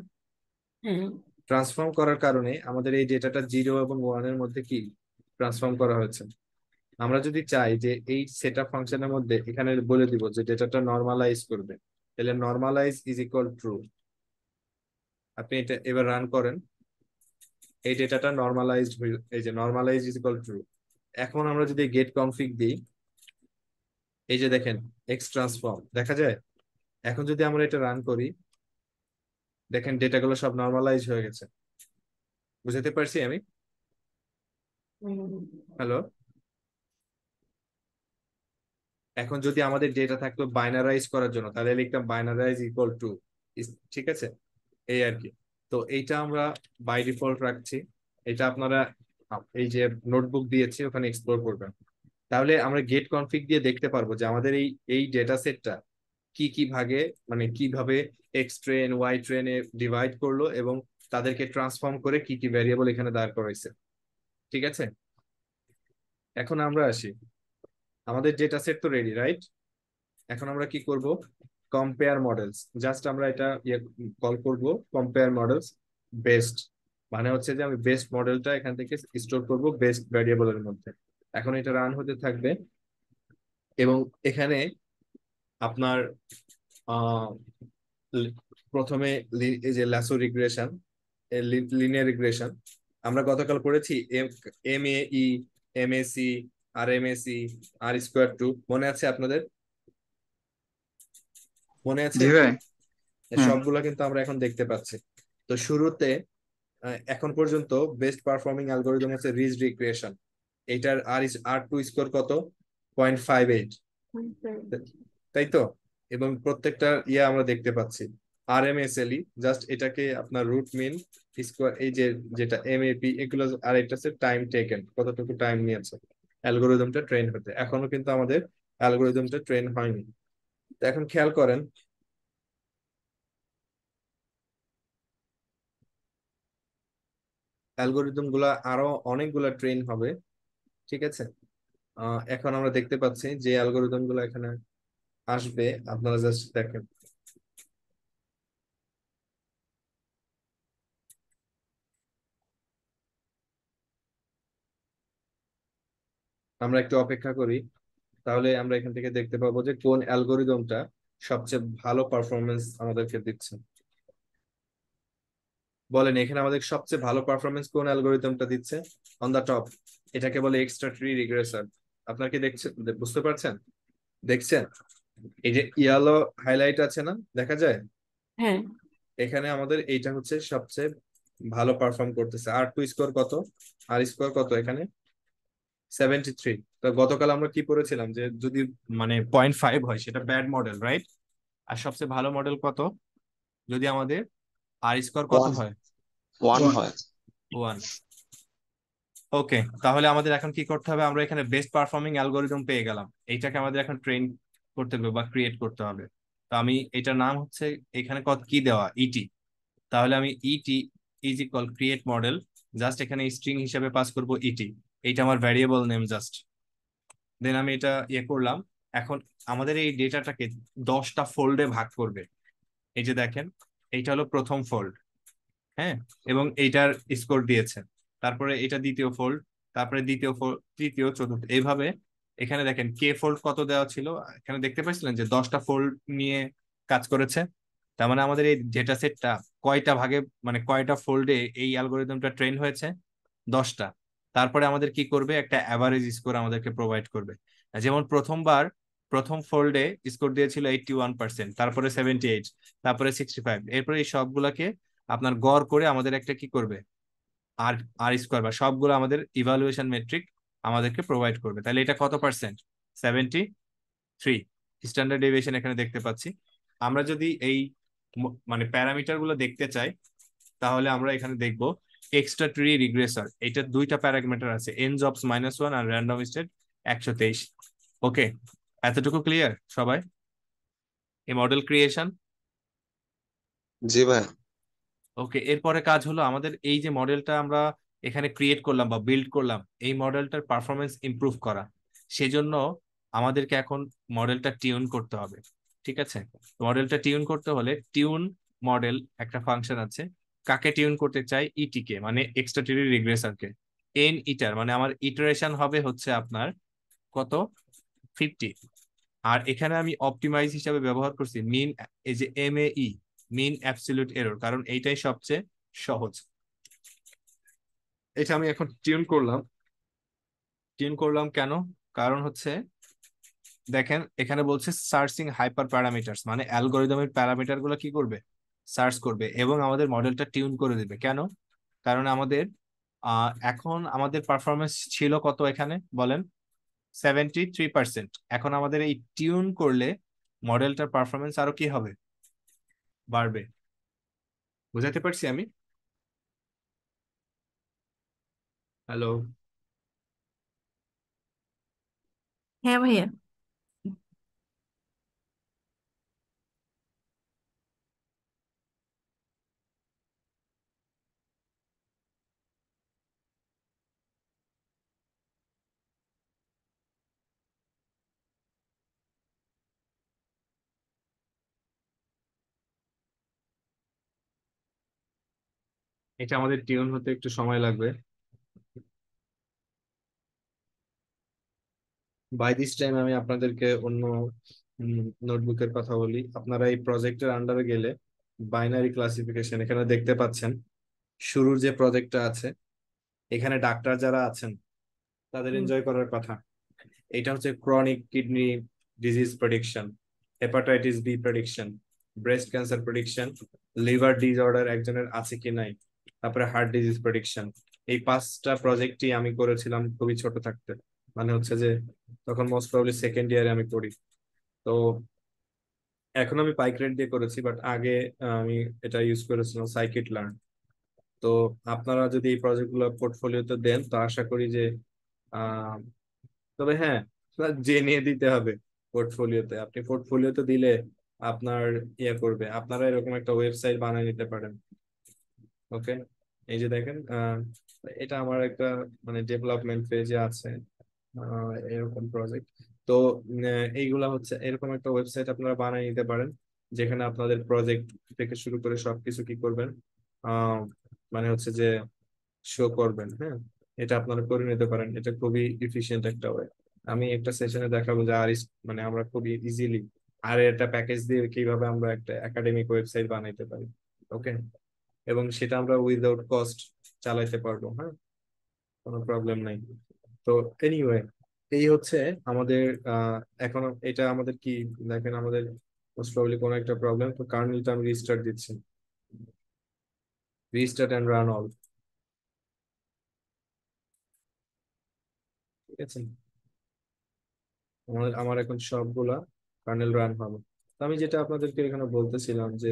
ট্রান্সফর্ম করার কারণে আমাদের এই ডেটাটা জিরো এবং ওয়ান এর মধ্যে কি ট্রান্সফর্ম করা হয়েছে আমরা যদি চাই যে এই সেট আপ ফাংশনের মধ্যে এখানে বলে দিব যে ডেটাটা নর্মালাইজ করবে তাহলে নর্মালাইজ ইজ ইকুয়াল ট্রু আপনি এটা এবার রান করেন এই ডেটাটা নর্মালাইজড এই যে নর্মালাইজ ইজ ইকুয়াল ট্রু এখন আমরা যদি গেট কনফিগ দিই এই যে দেখেন এক্স ট্রান্সফর্ম দেখা যায় এখন যদি আমরা এটা রান করি দেখেন ডেটাগুলো সব নর্মালাইজ হয়ে গেছে বুঝাতে পারছি আমি হ্যালো এখন যদি আমাদের ডেটা থাকতো বাইনারাইজ করার জন্য তাহলে লিখতাম বাইনারাইজ ইকুয়াল টু ঠিক আছে এই আর কি তো এইটা আমরা বাই ডিফল্ট রাখছি এটা আপনারা এই যে নোটবুক দিয়েছি ওখানে এক্সপ্লোর করবেন তাহলে আমরা গেট কনফিগ দিয়ে দেখতে পারবো যে আমাদের এই এই ডেটা সেটটা কি কি ভাগে মানে কিভাবে এক্স ট্রেন ওয়াই ট্রেনে ডিভাইড করলো এবং তাদেরকে ট্রান্সফর্ম করে কি কি ভ্যারিয়েবল এখানে দাঁড় করাইছে ঠিক আছে এখন আমরা আসি আমাদের ডেটা সেট তো রেডি রাইট এখন আমরা কি করব কম্পেয়ার মডেলস জাস্ট আমরা এটা কল ইয়ে করব কম্পেয়ার মডেলস বেস্ট মানে হচ্ছে যে আমি বেস্ট মডেলটা এখান থেকে স্টোর করব বেস্ট ভ্যারিয়েবলের মধ্যে এখন এটা রান হতে থাকবে এবং এখানে আপনার প্রথমে যে ল্যাসো রিগ্রেশন লিনিয়ার রিগ্রেশন আমরা গতকাল করেছি M A E M A C R M A C R square two মনে আছে আপনাদের মনে আছে সবগুলো কিন্তু আমরা এখন দেখতে পাচ্ছি তো শুরুতে এখন পর্যন্ত বেস্ট পারফর্মিং অ্যালগোরিদম হচ্ছে রিজ রিক্রিয়েশন এটার আর আর টু স্কোর কত পয়েন্ট ফাইভ এইট তাই তো এবং প্রত্যেকটা ইয়ে আমরা দেখতে পাচ্ছি R M S L E just এটাকে আপনার রুট মিন স্কোয়ার এই যে যেটা এম এপি এগুলো আর এটা হচ্ছে টাইম টেকেন কতটুকু টাইম নিয়েছে অ্যালগোরিদমটা ট্রেন হতে এখনো কিন্তু আমাদের অ্যালগোরিদমটা ট্রেন হয়নি এখন খেয়াল করেন অ্যালগোরিদম গুলা আরো অনেকগুলা ট্রেন হবে ঠিক আছে এখন আমরা দেখতে পাচ্ছি যে অ্যালগোরিদম গুলো এখানে আসবে আপনারা জাস্ট দেখেন আমরা একটু অপেক্ষা করি তাহলে আমরা এখান থেকে দেখতে পাবো যে কোন অ্যালগোরিদমটা সবচেয়ে ভালো পারফরমেন্স আমাদেরকে দিচ্ছে বলেন এখানে আমাদের সবচেয়ে ভালো পারফরমেন্স কোন অ্যালগোরিদমটা দিচ্ছে অন দ্য টপ এটাকে বলে এক্সট্রা ট্রি রিগ্রেশন আপনার কি দেখছেন বুঝতে পারছেন দেখছেন এই যে ইয়েলো হাইলাইট আছে না দেখা যায় হ্যাঁ এখানে আমাদের এইটা হচ্ছে সবচেয়ে ভালো পারফর্ম করতেছে আর টু স্কোর কত আর স্কোর কত এখানে সেভেন্টি থ্রি তো গতকাল আমরা কি পড়েছিলাম যে যদি মানে পয়েন্ট ফাইভ হয় সেটা ব্যাড মডেল রাইট আর সবচেয়ে ভালো মডেল কত যদি আমাদের আর স্কোর কত হয় ওয়ান হয় ওয়ান ওকে তাহলে আমাদের এখন কি করতে হবে আমরা এখানে বেস্ট পারফর্মিং অ্যালগোরিদম পেয়ে গেলাম এইটাকে আমাদের এখন ট্রেন করতে হবে বা ক্রিয়েট করতে হবে তো আমি এটার নাম হচ্ছে এখানে কত কি দেওয়া ইটি e তাহলে আমি ET is equal create model just এখানে স্ট্রিং হিসেবে পাস করব ইটি e এইটা আমার ভ্যারিয়েবল নেম জাস্ট দেন আমি এটা ইয়ে করলাম এখন আমাদের এই ডেটাটাকে দশটা ফোল্ডে ভাগ করবে এই যে দেখেন এইটা হলো প্রথম ফোল্ড হ্যাঁ এবং এইটার স্কোর দিয়েছেন তারপরে এটা দ্বিতীয় ফোল্ড তারপরে দ্বিতীয় ফোল্ড তৃতীয় চতুর্থ এইভাবে এখানে দেখেন কে ফোল্ড কত দেওয়া ছিল এখানে দেখতে পাচ্ছিলেন যে দশটা ফোল্ড নিয়ে কাজ করেছে তার মানে আমাদের এই ডেটা সেটটা কয়টা ভাগে মানে কয়টা ফোল্ডে এই অ্যালগোরিদমটা ট্রেন হয়েছে দশটা তারপরে আমাদের কি করবে একটা অ্যাভারেজ স্কোর আমাদেরকে প্রোভাইড করবে যেমন প্রথমবার প্রথম ফোল্ডে স্কোর দিয়েছিল এইটটি ওয়ান পার্সেন্ট তারপরে সেভেন্টি এইট তারপরে সিক্সটি ফাইভ এরপরে এই সবগুলাকে আপনার গড় করে আমাদের একটা কি করবে আর আর স্কোয়ার বা সবগুলো আমাদের ইভালুয়েশন মেট্রিক আমাদেরকে প্রোভাইড করবে তাহলে এটা কত percent seventy three standard deviation এখানে দেখতে পাচ্ছি আমরা যদি এই মানে প্যারামিটার গুলো দেখতে চাই তাহলে আমরা এখানে দেখব এক্সট্রা ট্রি রিগ্রেসার এটা দুইটা প্যারামিটার আছে এন জবস মাইনাস ওয়ান আর র্যান্ডম স্টেট একশো তেইশ ওকে এতটুকু ক্লিয়ার সবাই এই মডেল ক্রিয়েশন জি ভাই ওকে এরপরে কাজ হলো আমাদের এই যে মডেলটা আমরা এখানে ক্রিয়েট করলাম বা বিল্ড করলাম এই মডেলটার পারফরমেন্স ইমপ্রুভ করা সেজন্য আমাদেরকে এখন মডেলটা টিউন করতে হবে ঠিক আছে মডেলটা টিউন করতে হলে টিউন মডেল একটা ফাংশন আছে কাকে টিউন করতে চাই ইটিকে e মানে এক্সট্রাটেরি রিগ্রেশনকে এন ইটার মানে আমার ইটারেশন হবে হচ্ছে আপনার কত ফিফটি আর এখানে আমি অপটিমাইজ হিসাবে ব্যবহার করছি মিন এই যে M A E mean absolute error কারণ এইটাই সবচেয়ে সহজ এটা আমি এখন টিউন করলাম টিউন করলাম কেন কারণ হচ্ছে দেখেন এখানে বলছে সার্চিং হাইপার প্যারামিটার মানে অ্যালগোরিদমের প্যারামিটার গুলো কি করবে সার্চ করবে এবং আমাদের মডেলটা টিউন করে দেবে কেন কারণ আমাদের এখন আমাদের পারফরমেন্স ছিল কত এখানে বলেন সেভেন্টি থ্রি পার্সেন্ট এখন আমাদের এই টিউন করলে মডেলটার পারফরমেন্স আরো কি হবে বাড়বে বুঝাতে পারছি আমি হ্যালো হ্যাঁ ভাইয়া এটা আমাদের টিউন হতে একটু সময় লাগবে বাই দিস টাইম আমি আপনাদেরকে অন্য নোটবুকের কথা বলি আপনারা এই প্রজেক্টের আন্ডারে গেলে বাইনারি ক্লাসিফিকেশন এখানে দেখতে পাচ্ছেন শুরুর যে প্রজেক্টটা আছে এখানে ডাক্তার যারা আছেন তাদের এনজয় করার কথা এটা হচ্ছে chronic kidney disease prediction hepatitis B prediction breast cancer prediction liver disorder একজনের আছে কি নাই তারপরে হার্ট ডিজিজ প্রেডিকশন এই পাঁচটা প্রজেক্টই আমি করেছিলাম খুবই ছোট থাকতে মানে হচ্ছে যে তখন মোস্ট প্রবলি সেকেন্ড ইয়ারে আমি করি তো এখন আমি পাইক্রেট দিয়ে করেছি বাট আগে আমি এটা ইউজ করেছিলাম সাইকিট লার্ন তো আপনারা যদি এই প্রজেক্টগুলো পোর্টফোলিওতে দেন তো আশা করি যে তবে হ্যাঁ জেনে দিতে হবে পোর্টফোলিওতে আপনি পোর্টফোলিওতে দিলে আপনার ইয়ে করবে আপনারা এরকম একটা ওয়েবসাইট বানিয়ে নিতে পারেন ওকে এই যে দেখেন এটা আমার একটা মানে ডেভেলপমেন্ট পেজে আছে এরকম প্রজেক্ট তো এইগুলা হচ্ছে এরকম একটা ওয়েবসাইট আপনারা বানিয়ে নিতে পারেন যেখানে আপনাদের প্রজেক্ট থেকে শুরু করে সবকিছু কি করবেন মানে হচ্ছে যে শো করবেন হ্যাঁ এটা আপনারা করে নিতে পারেন এটা খুবই ইফিসিয়েন্ট একটা ওয়ে আমি একটা সেশনে দেখাবো যে আর মানে আমরা খুবই ইজিলি আর একটা প্যাকেজ দিয়ে কিভাবে আমরা একটা একাডেমিক ওয়েবসাইট বানাইতে পারি ওকে এবং সেটা আমরা উইদাউট কস্ট চালাইতে পারবো হ্যাঁ কোনো প্রবলেম নাই তো এনিওয়ে এই হচ্ছে আমাদের এখন এটা আমাদের কি দেখেন আমাদের মোস্ট প্রবলি কোনো একটা প্রবলেম তো কার্নেলটা আমি রিস্টার্ট দিচ্ছি রিস্টার্ট অ্যান্ড রান অল ঠিক আছে আমার এখন সবগুলা কার্নেল রান হবে তো আমি যেটা আপনাদেরকে এখানে বলতেছিলাম যে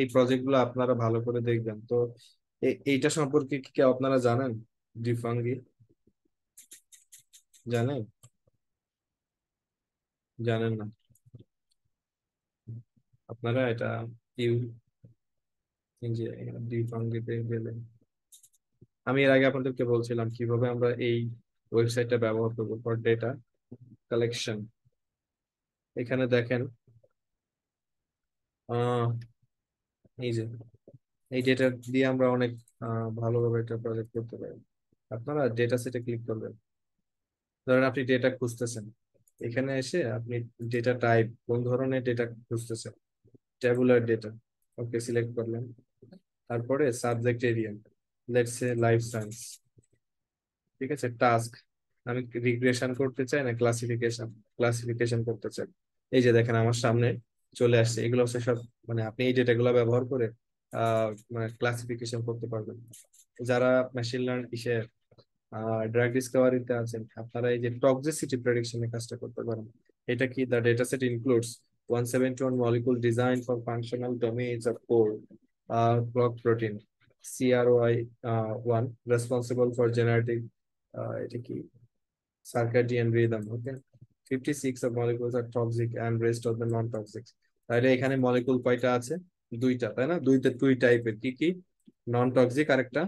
এই প্রজেক্টগুলো আপনারা ভালো করে দেখবেন তো এইটা সম্পর্কে কি আপনারা জানেন দীপাঙ্গি জানেন জানেন না আপনারা এটা ইউ দীপাঙ্গিতে গেলেন আমি এর আগে আপনাদেরকে বলছিলাম কিভাবে আমরা এই ওয়েবসাইটটা ব্যবহার করবো ফর ডেটা কালেকশন এখানে দেখেন এই যে এই ডেটা দিয়ে আমরা অনেক ভালোভাবে একটা প্রজেক্ট করতে পারি আপনারা ডেটা সেটে ক্লিক করবেন ধরেন আপনি ডেটা খুঁজতেছেন এখানে এসে আপনি ডেটা টাইপ কোন ধরনের ডেটা খুঁজতেছেন ট্যাবুলার ডেটা ওকে সিলেক্ট করলেন তারপরে subject area let's a life science ঠিক আছে টাস্ক আমি রিগ্রেশন করতে চাই না ক্লাসিফিকেশন ক্লাসিফিকেশন করতে চাই এই যে দেখেন আমার সামনে চলে আসছে এগুলো হচ্ছে সব মানে আপনি এই ডেটাগুলো ব্যবহার করে মানে ক্লাসিফিকেশন করতে পারবেন যারা মেশিন লার্ন ইসে ড্রাগ ডিসকভারিতে আছেন আপনারা এই যে টক্সিসিটি প্রেডিকশনের কাজটা করতে পারেন এটা কি the data set includes 171 molecule designed for functional domains of core uh, clock protein CRY1 uh, responsible for genetic uh, circadian rhythm. Okay fifty six of molecules are toxic and rest of the non toxic তাহলে এখানে molecule কয়টা আছে দুইটা তাই না দুইটা দুই টাইপের কি কি নন টক্সিক আর একটা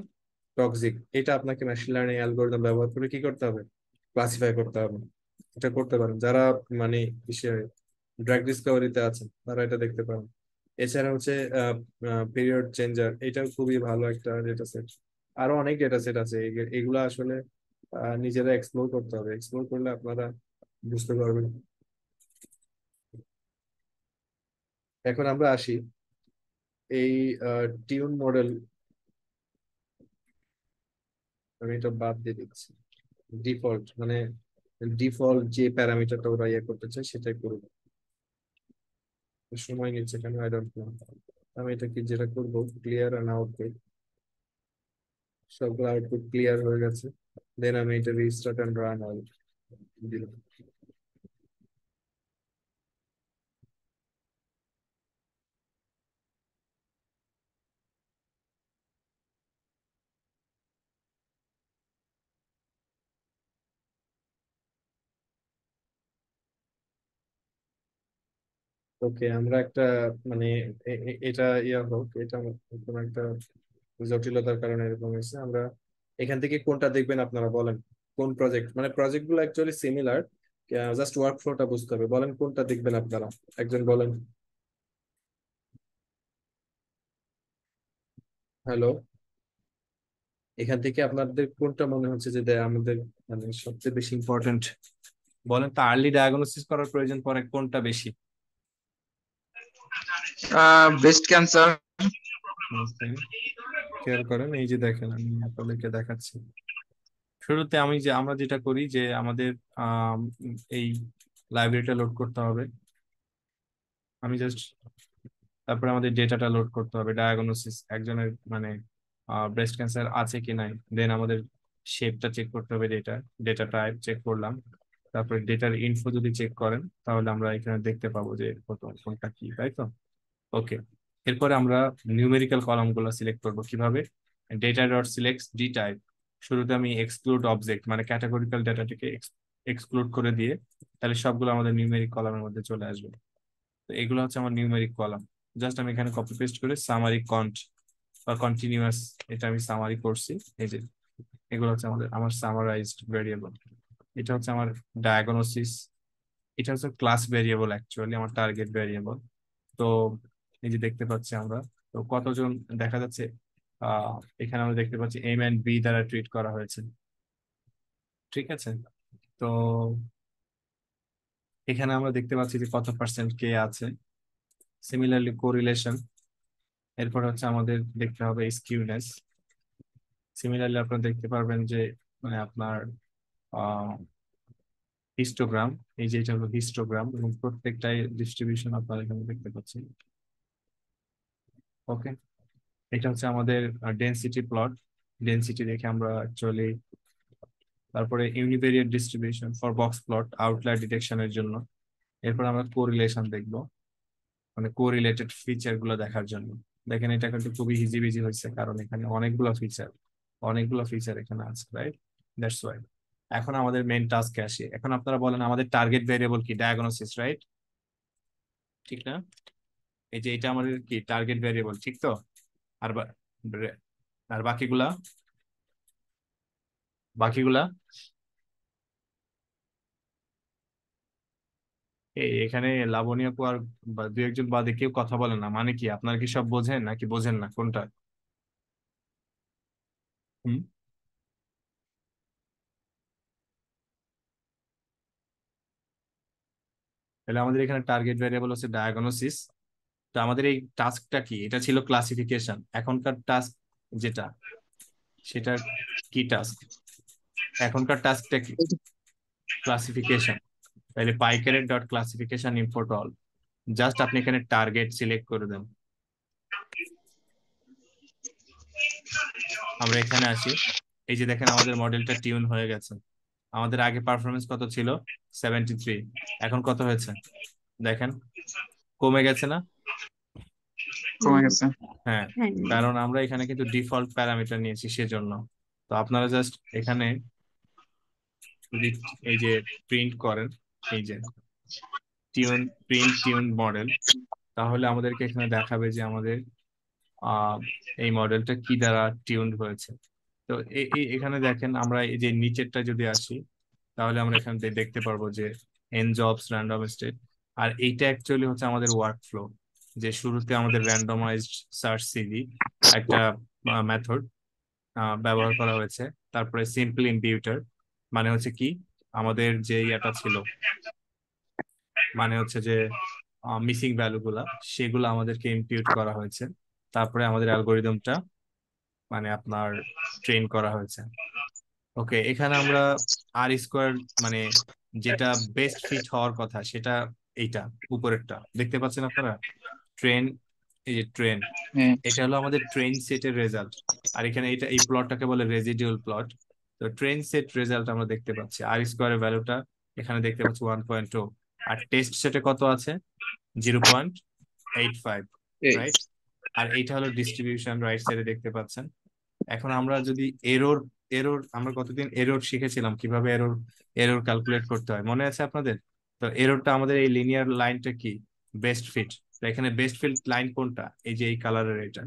টক্সিক এটা আপনাকে মেশিন লার্নিং অ্যালগোরিদম ব্যবহার করে কি করতে হবে ক্লাসিফাই করতে হবে এটা করতে পারেন যারা মানে ড্রাগ ডিসকভারিতে আছেন তারা এটা দেখতে পারেন এছাড়া হচ্ছে পিরিয়ড চেঞ্জার এটাও খুবই ভালো একটা ডেটা সেট আরো অনেক ডেটা সেট আছে এগুলো আসলে নিজেরা এক্সপ্লোর করতে হবে এক্সপ্লোর করলে আপনারা বুঝতে পারবেন এখন আমরা আসি এই টিউন মডেল আমি এটা বাদ দিয়ে দিচ্ছি ডিফল্ট মানে ডিফল্ট যে প্যারামিটারটা ওরা ইয়ে করতে চায় সেটাই করব সময় নিচ্ছে কেন আই ডোন্ট নো আমি এটাকে যেটা করব ক্লিয়ার অ্যান্ড আউটপুট সবগুলো আউটপুট ক্লিয়ার হয়ে গেছে দেন আমি এটা রিস্টার্ট অ্যান্ড রান আউট দিলাম ওকে আমরা একটা মানে এটা ইয়া হোক এটা কোন একটা জটিলতার কারণে এরকম হয়েছে আমরা এখান থেকে কোনটা দেখবেন আপনারা বলেন কোন প্রজেক্ট মানে প্রজেক্ট গুলো অ্যাকচুয়ালি সিমিলার জাস্ট ওয়ার্ক ফ্লোটা বুঝতে হবে বলেন কোনটা দেখবেন আপনারা একজন বলেন হ্যালো এখান থেকে আপনাদের কোনটা মনে হচ্ছে যে আমাদের মানে সবচেয়ে বেশি ইম্পর্টেন্ট বলেন তো আর্লি ডায়াগনোসিস করার প্রয়োজন পরে কোনটা বেশি ব্রেস্ট ক্যান্সার কেয়ার করেন এই যে দেখেন আমি আপনাদেরকে দেখাচ্ছি শুরুতে আমি যে আমরা যেটা করি যে আমাদের এই লাইব্রেরিটা লোড করতে হবে আমি জাস্ট তারপরে আমাদের ডেটাটা লোড করতে হবে ডায়াগনোসিস একজনের মানে ব্রেস্ট ক্যান্সার আছে কি নাই দেন আমাদের শেপটা চেক করতে হবে ডেটা ডেটা টাইপ চেক করলাম তারপরে ডেটার ইনফো যদি চেক করেন তাহলে আমরা এখানে দেখতে পাবো যে কত কোনটা কি তাই তো ওকে এরপরে আমরা নিউমেরিক্যাল কলামগুলো সিলেক্ট করব কিভাবে data dot select D type শুরুতে আমি এক্সক্লুড অবজেক্ট মানে ক্যাটাগরিক্যাল ডেটাটাকে এক্সক্লুড করে দিয়ে তাহলে সবগুলো আমাদের নিউমেরিক কলামের মধ্যে চলে আসবে তো এগুলো হচ্ছে আমার নিউমেরিক কলাম জাস্ট আমি এখানে কপি পেস্ট করে সামারি কন্ট বা কন্টিনিউয়াস এটা আমি সামারি করছি এই যে এগুলো হচ্ছে আমাদের আমার সামারাইজড ভেরিয়েবল এটা হচ্ছে আমার ডায়াগনোসিস এটা হচ্ছে ক্লাস ভেরিয়েবল অ্যাকচুয়ালি আমার টার্গেট ভেরিয়েবল তো এই যে দেখতে পাচ্ছি আমরা তো কতজন দেখা যাচ্ছে এখানে আমরা দেখতে পাচ্ছি এম এন্ড বি দ্বারা ট্রিট করা হয়েছে ঠিক আছে তো এখানে আমরা দেখতে পাচ্ছি যে কত পার্সেন্ট কে আছে সিমিলারলি কোরিলেশন এরপর হচ্ছে আমাদের দেখতে হবে স্কিউনেস সিমিলারলি আপনারা দেখতে পারবেন যে মানে আপনার হিস্টোগ্রাম এই যে এটা হলো হিস্টোগ্রাম এবং প্রত্যেকটাই ডিস্ট্রিবিউশন আপনারা এখানে দেখতে পাচ্ছেন ওকে এটা হচ্ছে আমাদের ডেন্সিটি প্লট ডেন্সিটি দেখে আমরা অ্যাকচুয়ালি তারপরে univariate distribution for box plot outlier ডিটেকশনের জন্য এরপর আমরা কোরিলেশন দেখব মানে কোরিলেটেড ফিচার গুলো দেখার জন্য দেখেন এটা কিন্তু খুবই ইজি বিজি হয়েছে কারণ এখানে অনেকগুলো ফিচার অনেকগুলো ফিচার এখানে আছে রাইট দ্যাটস ওয়াই এখন আমাদের মেন টাস্ক আসে এখন আপনারা বলেন আমাদের টার্গেট ভেরিয়েবল কি ডায়াগনোসিস রাইট ঠিক না এই যে এটা আমাদের কি টার্গেট ভ্যারিয়েবল ঠিক তো আর আর বাকিগুলা বাকিগুলা এই এখানে লাবণীয় কুয়ার দু একজন বাদে কেউ কথা বলে না মানে কি আপনার কি সব বোঝেন নাকি বোঝেন না কোনটা তাহলে আমাদের এখানে টার্গেট ভ্যারিয়েবল হচ্ছে ডায়াগনোসিস তো আমাদের এই টাস্কটা কি এটা ছিল ক্লাসিফিকেশন এখনকার টাস্ক যেটা সেটা কি টাস্ক এখনকার টাস্কটা কি ক্লাসিফিকেশন তাহলে পাইকারের dot classification import all just আপনি এখানে টার্গেট সিলেক্ট করে দেন আমরা এখানে আসি এই যে দেখেন আমাদের মডেলটা টিউন হয়ে গেছে আমাদের আগে পারফরমেন্স কত ছিল সেভেন্টি থ্রি এখন কত হয়েছে দেখেন কমে গেছে না হ্যাঁ, হ্যাঁ কারণ আমরা এখানে কিন্তু ডিফল্ট প্যারামিটার নিয়েছি সেজন্য তো আপনারা জাস্ট এখানে এই যে প্রিন্ট করেন এই যে টিউন প্রিন্ট টিউন মডেল তাহলে আমাদেরকে এখানে দেখাবে যে আমাদের এই মডেলটা কি দ্বারা টিউনড হয়েছে তো এখানে দেখেন আমরা এই যে নিচেরটা যদি আসি তাহলে আমরা এখানে দেখতে পারবো যে এন জবস র্যান্ডম স্টেট আর এইটা অ্যাকচুয়ালি হচ্ছে আমাদের ওয়ার্ক ফ্লো যে শুরুতে আমাদের র্যান্ডমাইজড সার্চ সিডি একটা মেথড ব্যবহার করা হয়েছে তারপরে সিম্পল ইম্পিউটার মানে হচ্ছে কি আমাদের যে ইয়াটা ছিল মানে হচ্ছে যে মিসিং ভ্যালুগুলা সেগুলো আমাদেরকে ইম্পিউট করা হয়েছে তারপরে আমাদের অ্যালগোরিদমটা মানে আপনার ট্রেন করা হয়েছে ওকে এখানে আমরা আর স্কোয়ার মানে যেটা বেস্ট ফিট হওয়ার কথা সেটা এইটা উপরেরটা দেখতে পাচ্ছেন আপনারা ট্রেন এই যে ট্রেন হ্যাঁ। এটা হলো আমাদের ট্রেন সেটের রেজাল্ট আর এখানে এটা এই প্লটটাকে বলে রেজিডিউল প্লট তো ট্রেন সেট রেজাল্ট আমরা দেখতে পাচ্ছি আর স্কোয়ারের ভ্যালুটা এখানে দেখতে পাচ্ছি ওয়ান পয়েন্ট টু আর টেস্ট সেটে কত আছে zero point eight five right আর এইটা হলো ডিস্ট্রিবিউশন রাইট সাইডে দেখতে পাচ্ছেন এখন আমরা যদি এরোর এরোর আমরা কতদিন এরোর শিখেছিলাম কিভাবে এরোর এরোর ক্যালকুলেট করতে হয় মনে আছে আপনাদের তো এরোরটা আমাদের এই লিনিয়ার লাইনটা কি বেস্ট ফিট এখানে বেস্ট ফিল্ড লাইন কোনটা এই যে এই কালারের এটা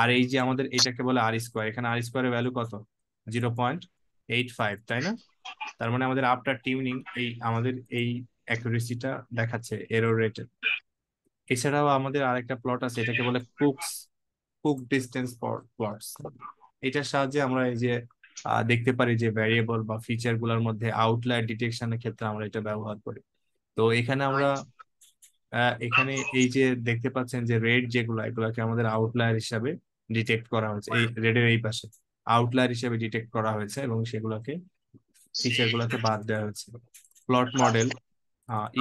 আর এই যে আমাদের এটাকে বলে আর স্কোয়ার এখানে আর স্কোয়ারের ভ্যালু কত জিরো পয়েন্ট এইট ফাইভ তাই না তার মানে আমাদের আফটার টিউনিং এই আমাদের এই অ্যাকুরেসিটা দেখাচ্ছে এরর রেটেড এছাড়াও আমাদের আরেকটা প্লট আছে এটাকে বলে কুকস কুক ডিস্টেন্স প্লটস এটার সাহায্যে আমরা এই যে দেখতে পারি যে ভ্যারিয়েবল বা ফিচার গুলোর মধ্যে আউটলাইট ডিটেকশনের ক্ষেত্রে আমরা এটা ব্যবহার করি তো এখানে আমরা এখানে এই যে দেখতে পাচ্ছেন যে রেড যেগুলো এগুলাকে আমাদের আউটলায়ার হিসাবে ডিটেক্ট করা হয়েছে এই রেডের এই পাশে আউটলায়ার হিসাবে ডিটেক্ট করা হয়েছে এবং সেগুলোকে ফিচারগুলোকে বাদ দেওয়া হয়েছে প্লট মডেল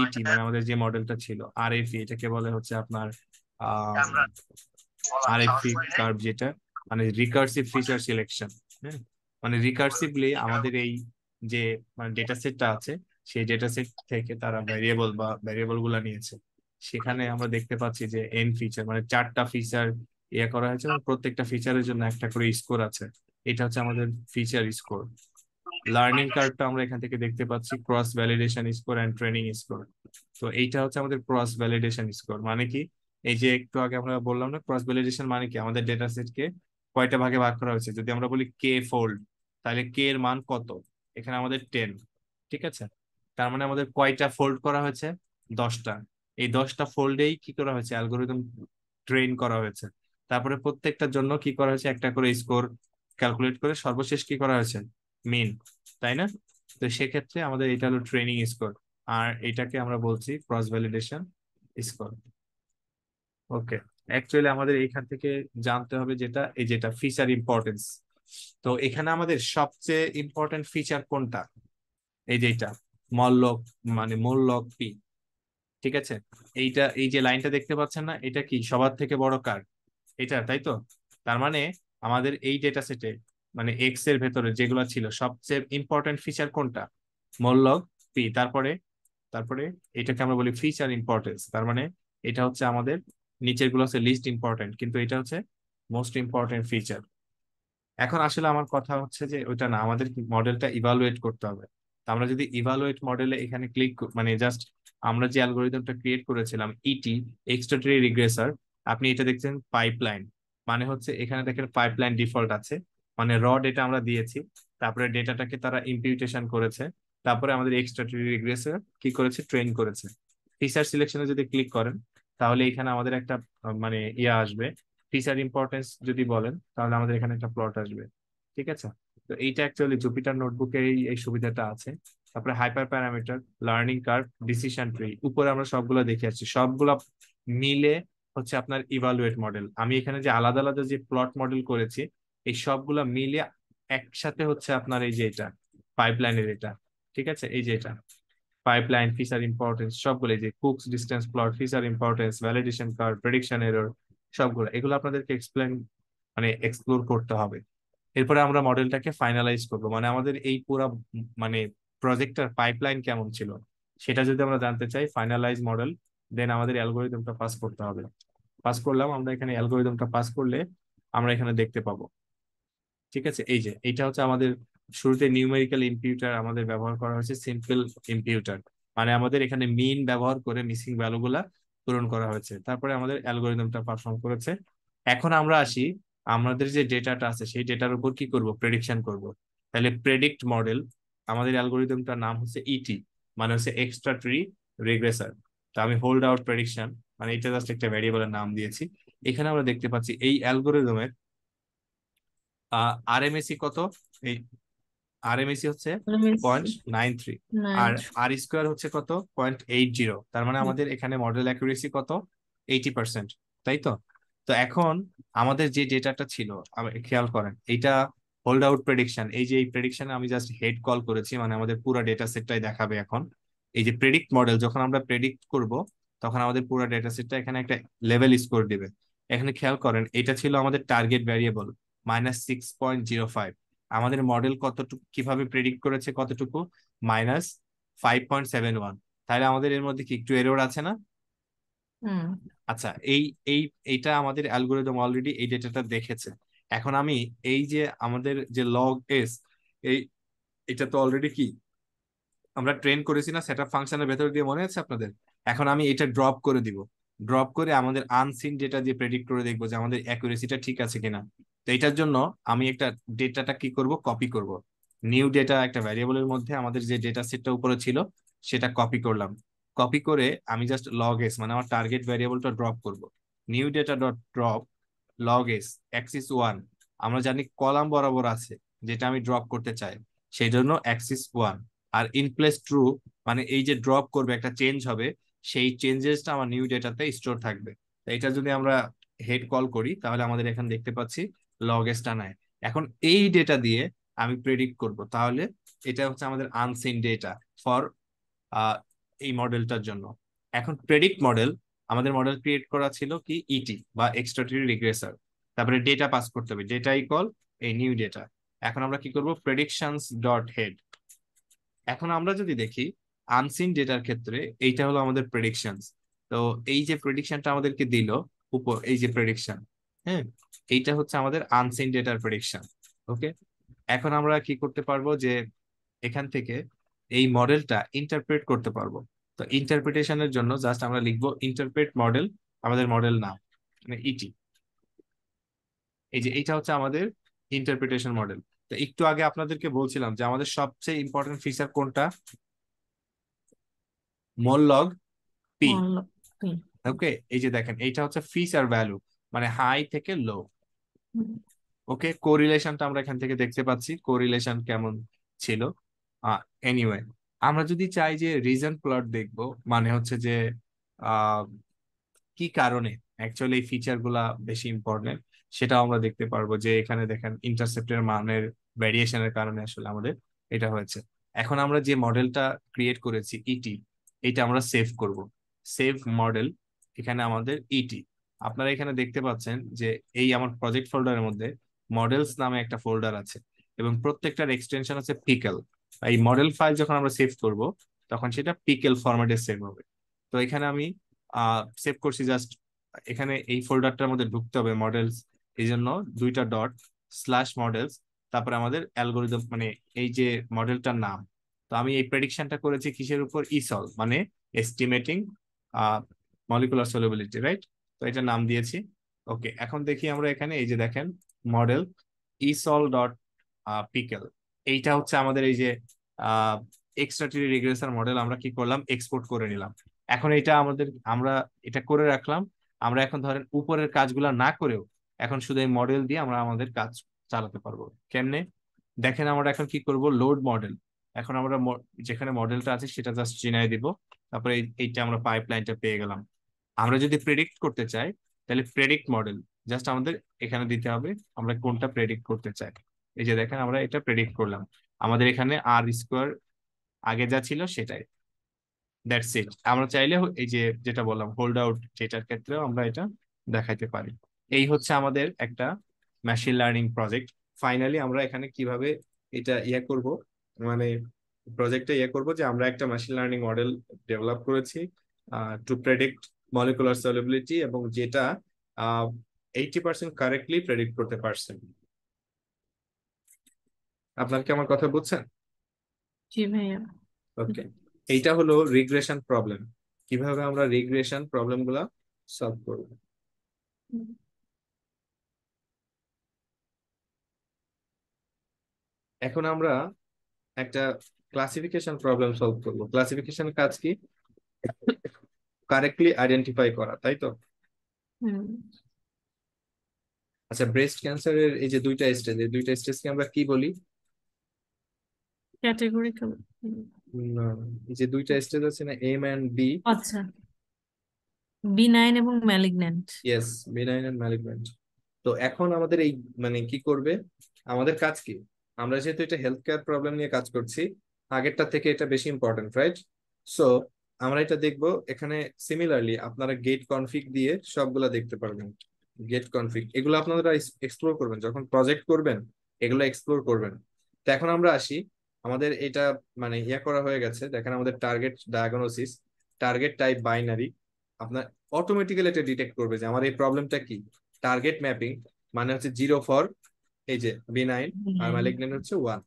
ইটি মানে আমাদের যে মডেলটা ছিল আর এফ e, এটাকে বলে হচ্ছে আপনার আর এফ কার্ভ যেটা মানে রিকার্সিভ ফিচার সিলেকশন হ্যাঁ মানে রিকার্সিভলি আমাদের এই যে মানে ডেটা সেটটা আছে সেই ডেটা সেট থেকে তারা ভ্যারিয়েবল বা ভ্যারিয়েবল গুলা নিয়েছে সেখানে আমরা দেখতে পাচ্ছি যে এন ফিচার মানে চারটা ফিচার ইয়ে করা হয়েছে প্রত্যেকটা ফিচারের জন্য একটা করে স্কোর আছে এটা হচ্ছে আমাদের ফিচার স্কোর লার্নিং কার্ডটা আমরা এখান থেকে দেখতে পাচ্ছি cross validation score and training score তো এইটা হচ্ছে আমাদের ক্রস ভ্যালিডেশন স্কোর মানে কি এই যে একটু আগে আমরা বললাম না ক্রস ভ্যালিডেশন মানে কি আমাদের ডেটা সেটকে কয়টা ভাগে ভাগ করা হয়েছে যদি আমরা বলি কে ফোল্ড তাহলে কে এর মান কত এখানে আমাদের টেন ঠিক আছে তার মানে আমাদের কয়টা ফোল্ড করা হয়েছে দশটা এই দশটা ফোল্ডেই কি করা হয়েছে অ্যালগোরিদম ট্রেন করা হয়েছে তারপরে প্রত্যেকটার জন্য কি করা হয়েছে একটা করে স্কোর ক্যালকুলেট করে সর্বশেষ কি করা হয়েছে মেন তাই না তো সেক্ষেত্রে আমাদের এটা হলো ট্রেনিং স্কোর আর এটাকে আমরা বলছি cross validation score okay actually আমাদের এখান থেকে জানতে হবে যেটা এই যেটা ফিচার ইম্পর্টেন্স তো এখানে আমাদের সবচেয়ে ইম্পর্টেন্ট ফিচার কোনটা এই যেটা মল্লক মানে মল্লক পি ঠিক আছে এইটা এই যে লাইনটা দেখতে পাচ্ছেন না এটা কি সবার থেকে বড় কার এটা তাই তো তার মানে আমাদের এই ডেটা সেটে মানে এক্স এর ভেতরে যেগুলো ছিল সবচেয়ে ইম্পর্টেন্ট ফিচার কোনটা মল্লক পি তারপরে তারপরে এটাকে আমরা বলি ফিচার ইম্পর্টেন্স তার মানে এটা হচ্ছে আমাদের নিচের গুলো হচ্ছে লিস্ট ইম্পর্টেন্ট কিন্তু এটা হচ্ছে মোস্ট ইম্পর্টেন্ট ফিচার এখন আসলে আমার কথা হচ্ছে যে ওইটা না আমাদের মডেলটা ইভালুয়েট করতে হবে আমরা যদি ইভালুয়েট মডেলে এখানে ক্লিক মানে জাস্ট আমরা যে অ্যালগোরিদমটা ক্রিয়েট করেছিলাম ইটি এক্সট্রাটারি রিগ্রেসার আপনি এটা দেখছেন পাইপলাইন মানে হচ্ছে এখানে দেখেন পাইপলাইন ডিফল্ট আছে মানে র ডেটা আমরা দিয়েছি তারপরে ডেটাটাকে তারা ইম্পিউটেশন করেছে তারপরে আমাদের এক্সট্রাটারি রিগ্রেসার কি করেছে ট্রেন করেছে ফিচার সিলেকশনে যদি ক্লিক করেন তাহলে এখানে আমাদের একটা মানে ইয়ে আসবে ফিচার ইম্পর্টেন্স যদি বলেন তাহলে আমাদের এখানে একটা প্লট আসবে ঠিক আছে তো এইটা অ্যাকচুয়ালি জুপিটার নোটবুকের এই সুবিধাটা আছে তারপরে hyperparameter learning curve decision tree উপরে আমরা সবগুলো দেখে আসছি সবগুলো মিলে হচ্ছে আপনার ইভালুয়েট মডেল আমি এখানে যে আলাদা আলাদা যে প্লট মডেল করেছি এই সবগুলো মিলে একসাথে হচ্ছে আপনার এই যে এটা পাইপলাইনের এটা ঠিক আছে এই যে এটা পাইপলাইন ফিচার ইম্পর্টেন্স সবগুলো এই যে Cook's distance plot feature importance validation curve prediction error সবগুলো এগুলো আপনাদেরকে এক্সপ্লেন মানে এক্সপ্লোর করতে হবে এরপরে আমরা মডেলটাকে ফাইনালাইজ করবো মানে আমাদের এই পুরা মানে প্রজেক্টার পাইপলাইন কেমন ছিল সেটা যদি আমরা জানতে চাই ফাইনালাইজ মডেল দেন আমাদের অ্যালগোরিদমটা পাস করতে হবে পাস করলাম আমরা এখানে অ্যালগোরিদমটা পাস করলে আমরা এখানে দেখতে পাবো ঠিক আছে এই যে এটা হচ্ছে আমাদের শুরুতে নিউমেরিক্যাল ইম্পিউটার আমাদের ব্যবহার করা হয়েছে সিম্পল ইম্পিউটার মানে আমাদের এখানে মিন ব্যবহার করে মিসিং ভ্যালুগুলা পূরণ করা হয়েছে তারপরে আমাদের অ্যালগোরিদমটা পারফর্ম করেছে এখন আমরা আসি আমাদের যে ডেটাটা আছে সেই ডেটার উপর কি করব প্রেডিকশন করব তাহলে প্রেডিক্ট মডেল আমাদের অ্যালগোরিদমটার নাম হচ্ছে ইটি e মানে হচ্ছে এক্সট্রা ট্রি রেগ্রেসার তো আমি হোল্ড আউট প্রেডিকশন মানে এটা জাস্ট একটা ভ্যারিয়েবলের নাম দিয়েছি এখানে আমরা দেখতে পাচ্ছি এই অ্যালগোরিদমের আরএমএসি e কত এই আরএমএসি e হচ্ছে পয়েন্ট নাইন থ্রি আর আর স্কোয়ার হচ্ছে কত পয়েন্ট এইট জিরো তার মানে আমাদের এখানে মডেল অ্যাকুরেসি কত এইটি পার্সেন্ট তাই তো তো এখন আমাদের যে ডেটাটা ছিল খেয়াল করেন এটা হোল্ড আউট প্রেডিকশন এই যে এই প্রেডিকশন আমি জাস্ট হেড কল করেছি মানে আমাদের পুরো ডেটা সেটটাই দেখাবে এখন এই যে প্রেডিক্ট মডেল যখন আমরা প্রেডিক্ট করব তখন আমাদের পুরো ডেটা সেটটা এখানে একটা লেভেল স্কোর দিবে এখানে খেয়াল করেন এটা ছিল আমাদের target variable minus six point zero five আমাদের মডেল কতটুকু কিভাবে প্রেডিক্ট করেছে কতটুকু minus five point seven one তাহলে আমাদের এর মধ্যে কি একটু এরর আছে না আচ্ছা এই এই এইটা আমাদের অ্যালগোরিদম অলরেডি এই ডেটাটা দেখেছে এখন আমি এই যে আমাদের যে লগ এস এই এটা তো অলরেডি কি আমরা ট্রেন করেছি না সেটা ফাংশনের ভেতর দিয়ে মনে আছে আপনাদের এখন আমি এটা ড্রপ করে দিব ড্রপ করে আমাদের আনসিন ডেটা দিয়ে প্রেডিক্ট করে দেখবো যে আমাদের অ্যাকুরেসিটা ঠিক আছে কিনা তো এটার জন্য আমি একটা ডেটাটা কি করব কপি করব নিউ ডেটা একটা ভ্যারিয়েবলের মধ্যে আমাদের যে ডেটা সেটটা উপরে ছিল সেটা কপি করলাম কপি করে আমি জাস্ট লগ এস মানে আমার টার্গেট ভ্যারিয়েবলটা ড্রপ করব new data dot drop log S axis one আমরা জানি কলাম বরাবর আছে যেটা আমি ড্রপ করতে চাই সেই জন্য অ্যাক্সিস ওয়ান আর ইনপ্লেস ট্রু মানে এই যে ড্রপ করবে একটা চেঞ্জ হবে সেই চেঞ্জেসটা আমার নিউ ডেটাতে স্টোর থাকবে এটা যদি আমরা হেড কল করি তাহলে আমাদের এখানে দেখতে পাচ্ছি লগ এসটা নাই এখন এই ডেটা দিয়ে আমি প্রেডিক্ট করব তাহলে এটা হচ্ছে আমাদের আনসিন ডেটা ফর এই মডেলটার জন্য এখন প্রেডিক্ট মডেল আমাদের মডেল ক্রিয়েট করা ছিল কি ইটি e বা এক্সট্রাটিরি রিগ্রেসার তারপরে ডেটা পাস করতে হবে ডেটা ইকল এই নিউ ডেটা এখন আমরা কি করব প্রেডিকশনস ডট হেড এখন আমরা যদি দেখি আনসিন ডেটার ক্ষেত্রে এইটা হলো আমাদের প্রেডিকশনস তো এই যে প্রেডিকশনটা আমাদেরকে দিল উপর এই যে প্রেডিকশন হ্যাঁ এইটা হচ্ছে আমাদের আনসিন ডেটার প্রেডিকশন ওকে এখন আমরা কি করতে পারবো যে এখান থেকে এই মডেলটা ইন্টারপ্রেট করতে পারবো তো ইন্টারপ্রিটেশনের জন্য জাস্ট আমরা লিখব ইন্টারপ্রেট মডেল আমাদের মডেল নাম মানে ইটি e এই যে এইটা হচ্ছে আমাদের ইন্টারপ্রিটেশন মডেল তো একটু আগে আপনাদেরকে বলছিলাম যে আমাদের সবচেয়ে ইম্পর্টেন্ট ফিচার কোনটা মোল পি ওকে এই যে দেখেন এইটা হচ্ছে ফিচার ভ্যালু মানে হাই থেকে লো ওকে কোরিলেশনটা আমরা এখান থেকে দেখতে পাচ্ছি কোরিলেশন কেমন ছিল এনিওয়ে আমরা যদি চাই যে রিজন প্লট দেখব মানে হচ্ছে যে কি কারণে অ্যাকচুয়ালি ফিচার গুলা বেশি ইম্পর্টেন্ট সেটাও আমরা দেখতে পারবো যে এখানে দেখেন ইন্টারসেপ্টের মানের ভ্যারিয়েশনের কারণে আসলে আমাদের এটা হয়েছে এখন আমরা যে মডেলটা ক্রিয়েট করেছি ইটি e এটা আমরা সেভ করব সেভ মডেল এখানে আমাদের ইটি e আপনারা এখানে দেখতে পাচ্ছেন যে এই আমার প্রজেক্ট ফোল্ডারের মধ্যে মডেলস নামে একটা ফোল্ডার আছে এবং প্রত্যেকটার এক্সটেনশন আছে পিকেল এই মডেল ফাইল যখন আমরা সেভ করব তখন সেটা পিকেল ফরম্যাটে সেভ হবে তো এখানে আমি সেভ করছি জাস্ট এখানে এই ফোল্ডারটার মধ্যে ঢুকতে হবে মডেলস এই জন্য দুইটা ডট স্ল্যাশ মডেলস তারপরে আমাদের অ্যালগোরিদম মানে এই যে মডেলটার নাম তো আমি এই প্রেডিকশনটা করেছি কিসের উপর ইসল মানে এস্টিমেটিং মলিকুলার সলিবিলিটি রাইট তো এটা নাম দিয়েছি ওকে এখন দেখি আমরা এখানে এই যে দেখেন মডেল ইসল ডট পিকেল এইটা হচ্ছে আমাদের এই যে এক্সট্রাটিরি রিগ্রেসার মডেল আমরা কি করলাম এক্সপোর্ট করে নিলাম এখন এটা আমাদের আমরা এটা করে রাখলাম আমরা এখন ধরেন উপরের কাজগুলো না করেও এখন শুধু এই মডেল দিয়ে আমরা আমাদের কাজ চালাতে পারবো কেমনে দেখেন আমরা এখন কি করব লোড মডেল এখন আমরা যেখানে মডেলটা আছে সেটা জাস্ট চিনাই দিব তারপরে এইটা আমরা পাইপ লাইনটা পেয়ে গেলাম আমরা যদি প্রেডিক্ট করতে চাই তাহলে প্রেডিক্ট মডেল জাস্ট আমাদের এখানে দিতে হবে আমরা কোনটা প্রেডিক্ট করতে চাই এই যে দেখেন আমরা এটা প্রেডিক্ট করলাম আমাদের এখানে আর স্কোয়ার আগে যা ছিল সেটাই দ্যাটস ইট আমরা চাইলে এই যে যেটা বললাম হোল্ড আউট যেটার ক্ষেত্রেও আমরা এটা দেখাইতে পারি এই হচ্ছে আমাদের একটা মেশিন লার্নিং প্রজেক্ট ফাইনালি আমরা এখানে কিভাবে এটা ইয়ে করব মানে প্রজেক্টে ইয়ে করব যে আমরা একটা মেশিন লার্নিং মডেল ডেভেলপ করেছি টু প্রেডিক্ট মলিকুলার সলিবিলিটি এবং যেটা এইটি পার্সেন্ট কারেক্টলি প্রেডিক্ট করতে পারছেন আপনার কি আমার কথা বুঝছেন জি ভাইয়া ওকে এইটা হলো রিগ্রেশন প্রবলেম কিভাবে আমরা রিগ্রেশন প্রবলেম গুলা সলভ করব এখন আমরা একটা ক্লাসিফিকেশন প্রবলেম সলভ করব ক্লাসিফিকেশন কাজ কি কারেক্টলি আইডেন্টিফাই করা তাই তো আচ্ছা ব্রেস্ট ক্যান্সারের এই যে দুইটা স্টেজ এই দুইটা স্টেজকে আমরা কি বলি ক্যাটাগরিক্যাল না যে দুইটা স্টেজ আছে না এম এন্ড বি আচ্ছা বিনাইন এবং malignant yes benign and malignant তো এখন আমাদের এই মানে কি করবে আমাদের কাজ কি আমরা যেহেতু এটা হেলথ কেয়ার প্রবলেম নিয়ে কাজ করছি আগেরটা থেকে এটা বেশি ইম্পর্টেন্ট রাইট সো আমরা এটা দেখব এখানে সিমিলারলি আপনারা গেট কনফিগ দিয়ে সবগুলা দেখতে পারবেন গেট কনফিগ এগুলো আপনারা এক্সপ্লোর করবেন যখন প্রজেক্ট করবেন এগুলো এক্সপ্লোর করবেন তো এখন আমরা আসি আমাদের এটা মানে ইয়া করা হয়ে গেছে দেখেন আমাদের target diagnosis target type binary আপনার অটোমেটিক্যালি এটা ডিটেক্ট করবে যে আমার এই প্রবলেমটা কি টার্গেট ম্যাপিং মানে হচ্ছে জিরো ফর এই যে বিনাইন আর ম্যালিগনেন্ট হচ্ছে ওয়ান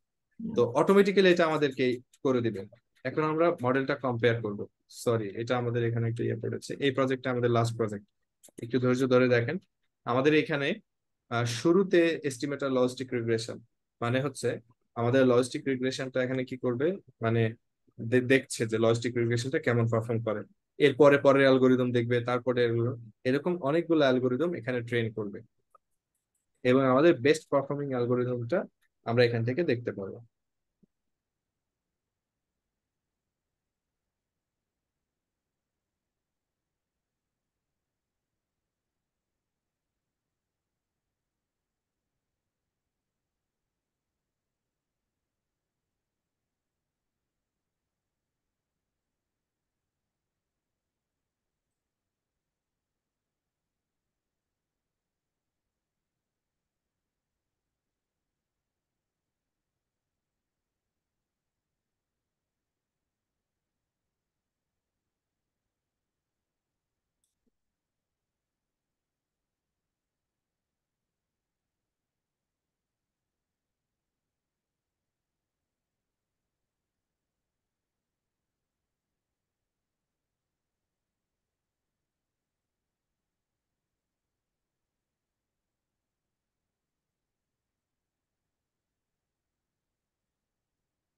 তো অটোমেটিক্যালি এটা আমাদেরকে করে দিবে এখন আমরা মডেলটা কম্পেয়ার করব সরি এটা আমাদের এখানে একটা ইয়ে পড়েছে এই প্রজেক্টটা আমাদের লাস্ট প্রজেক্ট একটু ধৈর্য ধরে দেখেন আমাদের এখানে শুরুতে এস্টিমেটার লজিস্টিক রিগ্রেশন মানে হচ্ছে আমাদের লজিস্টিক রিগ্রেশনটা এখানে কি করবে মানে দেখছে যে লজিস্টিক রিগ্রেশনটা কেমন পারফর্ম করে এরপরে পরের অ্যালগোরিদম দেখবে তারপরে এরকম অনেকগুলো অ্যালগোরিদম এখানে ট্রেন করবে এবং আমাদের বেস্ট পারফর্মিং অ্যালগোরিদমটা আমরা এখান থেকে দেখতে পারবো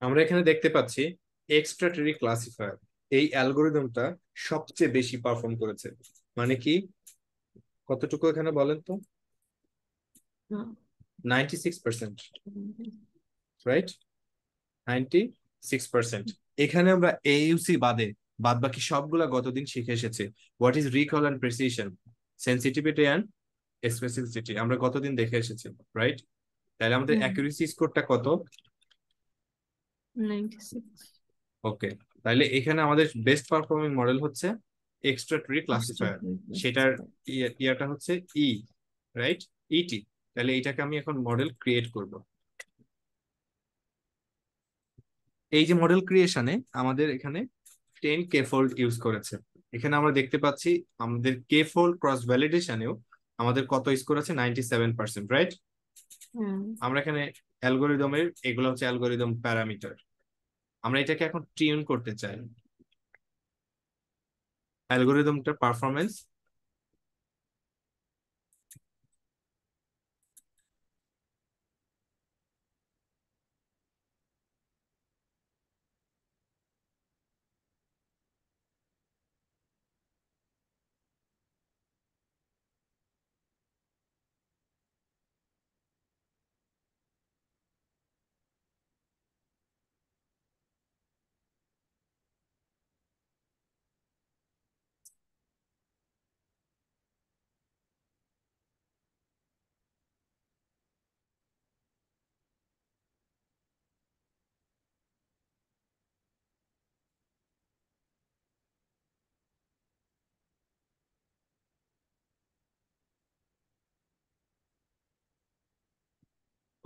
আমরা এখানে দেখতে পাচ্ছি এক্সট্রাটেরি ক্লাসিফায়ার এই অ্যালগোরিদমটা সবচেয়ে বেশি পারফর্ম করেছে মানে কি কতটুকু এখানে বলেন তো ninety six percent right ninety six percent এখানে আমরা এইউসি বাদে বাদ বাকি সবগুলা গতদিন শিখে এসেছে what is recall and precision sensitivity and specificity আমরা গতদিন দেখে এসেছি রাইট তাহলে আমাদের অ্যাকুরেসি স্কোরটা কত ওকে তাহলে এখানে আমাদের বেস্ট পারফর্মিং মডেল হচ্ছে এক্সট্রা ট্রি ক্লাসিফায়ার সেটার ইয়ে, ইয়াটা হচ্ছে ই রাইট ইটি তাহলে এটাকে আমি এখন মডেল ক্রিয়েট করব এই যে মডেল ক্রিয়েশনে আমাদের এখানে টেন কে ফোল্ড ইউজ করেছে এখানে আমরা দেখতে পাচ্ছি আমাদের কে ফোল্ড ক্রস ভ্যালিডেশনেও আমাদের কত স্কোর আছে নাইনটি সেভেন পার্সেন্ট রাইট আমরা এখানে অ্যালগোরিদমের এগুলো হচ্ছে অ্যালগোরিদম প্যারামিটার আমরা এটাকে এখন টিউন করতে চাই অ্যালগোরিদমটার পারফরমেন্স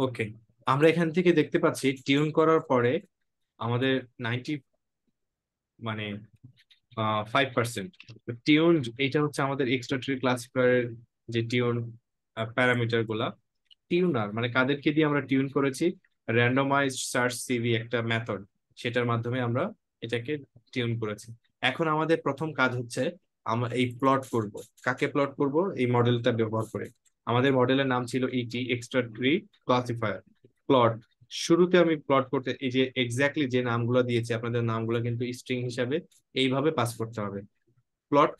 ওকে আমরা এখান থেকে দেখতে পাচ্ছি টিউন করার পরে আমাদের নাইনটি মানে ফাইভ পার্সেন্ট টিউন এটা হচ্ছে আমাদের এক্সট্রাটরি ক্লাসিফায়ারের যে টিউন প্যারামিটার গুলা টিউনার মানে কাদেরকে দিয়ে আমরা টিউন করেছি র্যান্ডমাইজড সার্চ সিভি একটা মেথড সেটার মাধ্যমে আমরা এটাকে টিউন করেছি এখন আমাদের প্রথম কাজ হচ্ছে আমরা এই প্লট করব কাকে প্লট করব এই মডেলটা ব্যবহার করে আমাদের মডেলের নাম ছিল ET extra tree classifier plot শুরুতে আমি প্লট করতে এই যে এক্স্যাক্টলি যে নামগুলো দিয়েছি আপনাদের নামগুলো কিন্তু স্ট্রিং হিসাবে এইভাবে পাস করতে হবে প্লট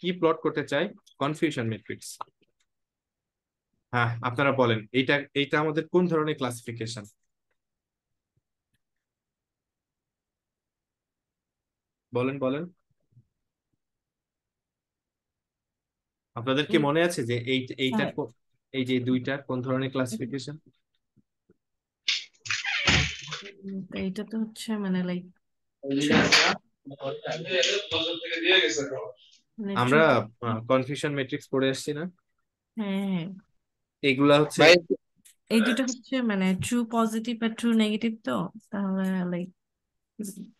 কি প্লট করতে চাই কনফিউশন ম্যাট্রিক্স হ্যাঁ আপনারা বলেন এইটা এইটা আমাদের কোন ধরনের ক্লাসিফিকেশন বলেন বলেন আপনাদের কি মনে আছে যে এই এইটার হ্যাঁ। এই যে দুইটা কোন ধরনের ক্লাসিফিকেশন এইটা তো হচ্ছে মানে লাইক মানে আমরা কনফিউশন ম্যাট্রিক্স পড়ে আসছি না হ্যাঁ, হ্যাঁ। এগুলা হচ্ছে এই দুটো হচ্ছে মানে ট্রু পজিটিভ আর ট্রু নেগেটিভ তো তাহলে লাইক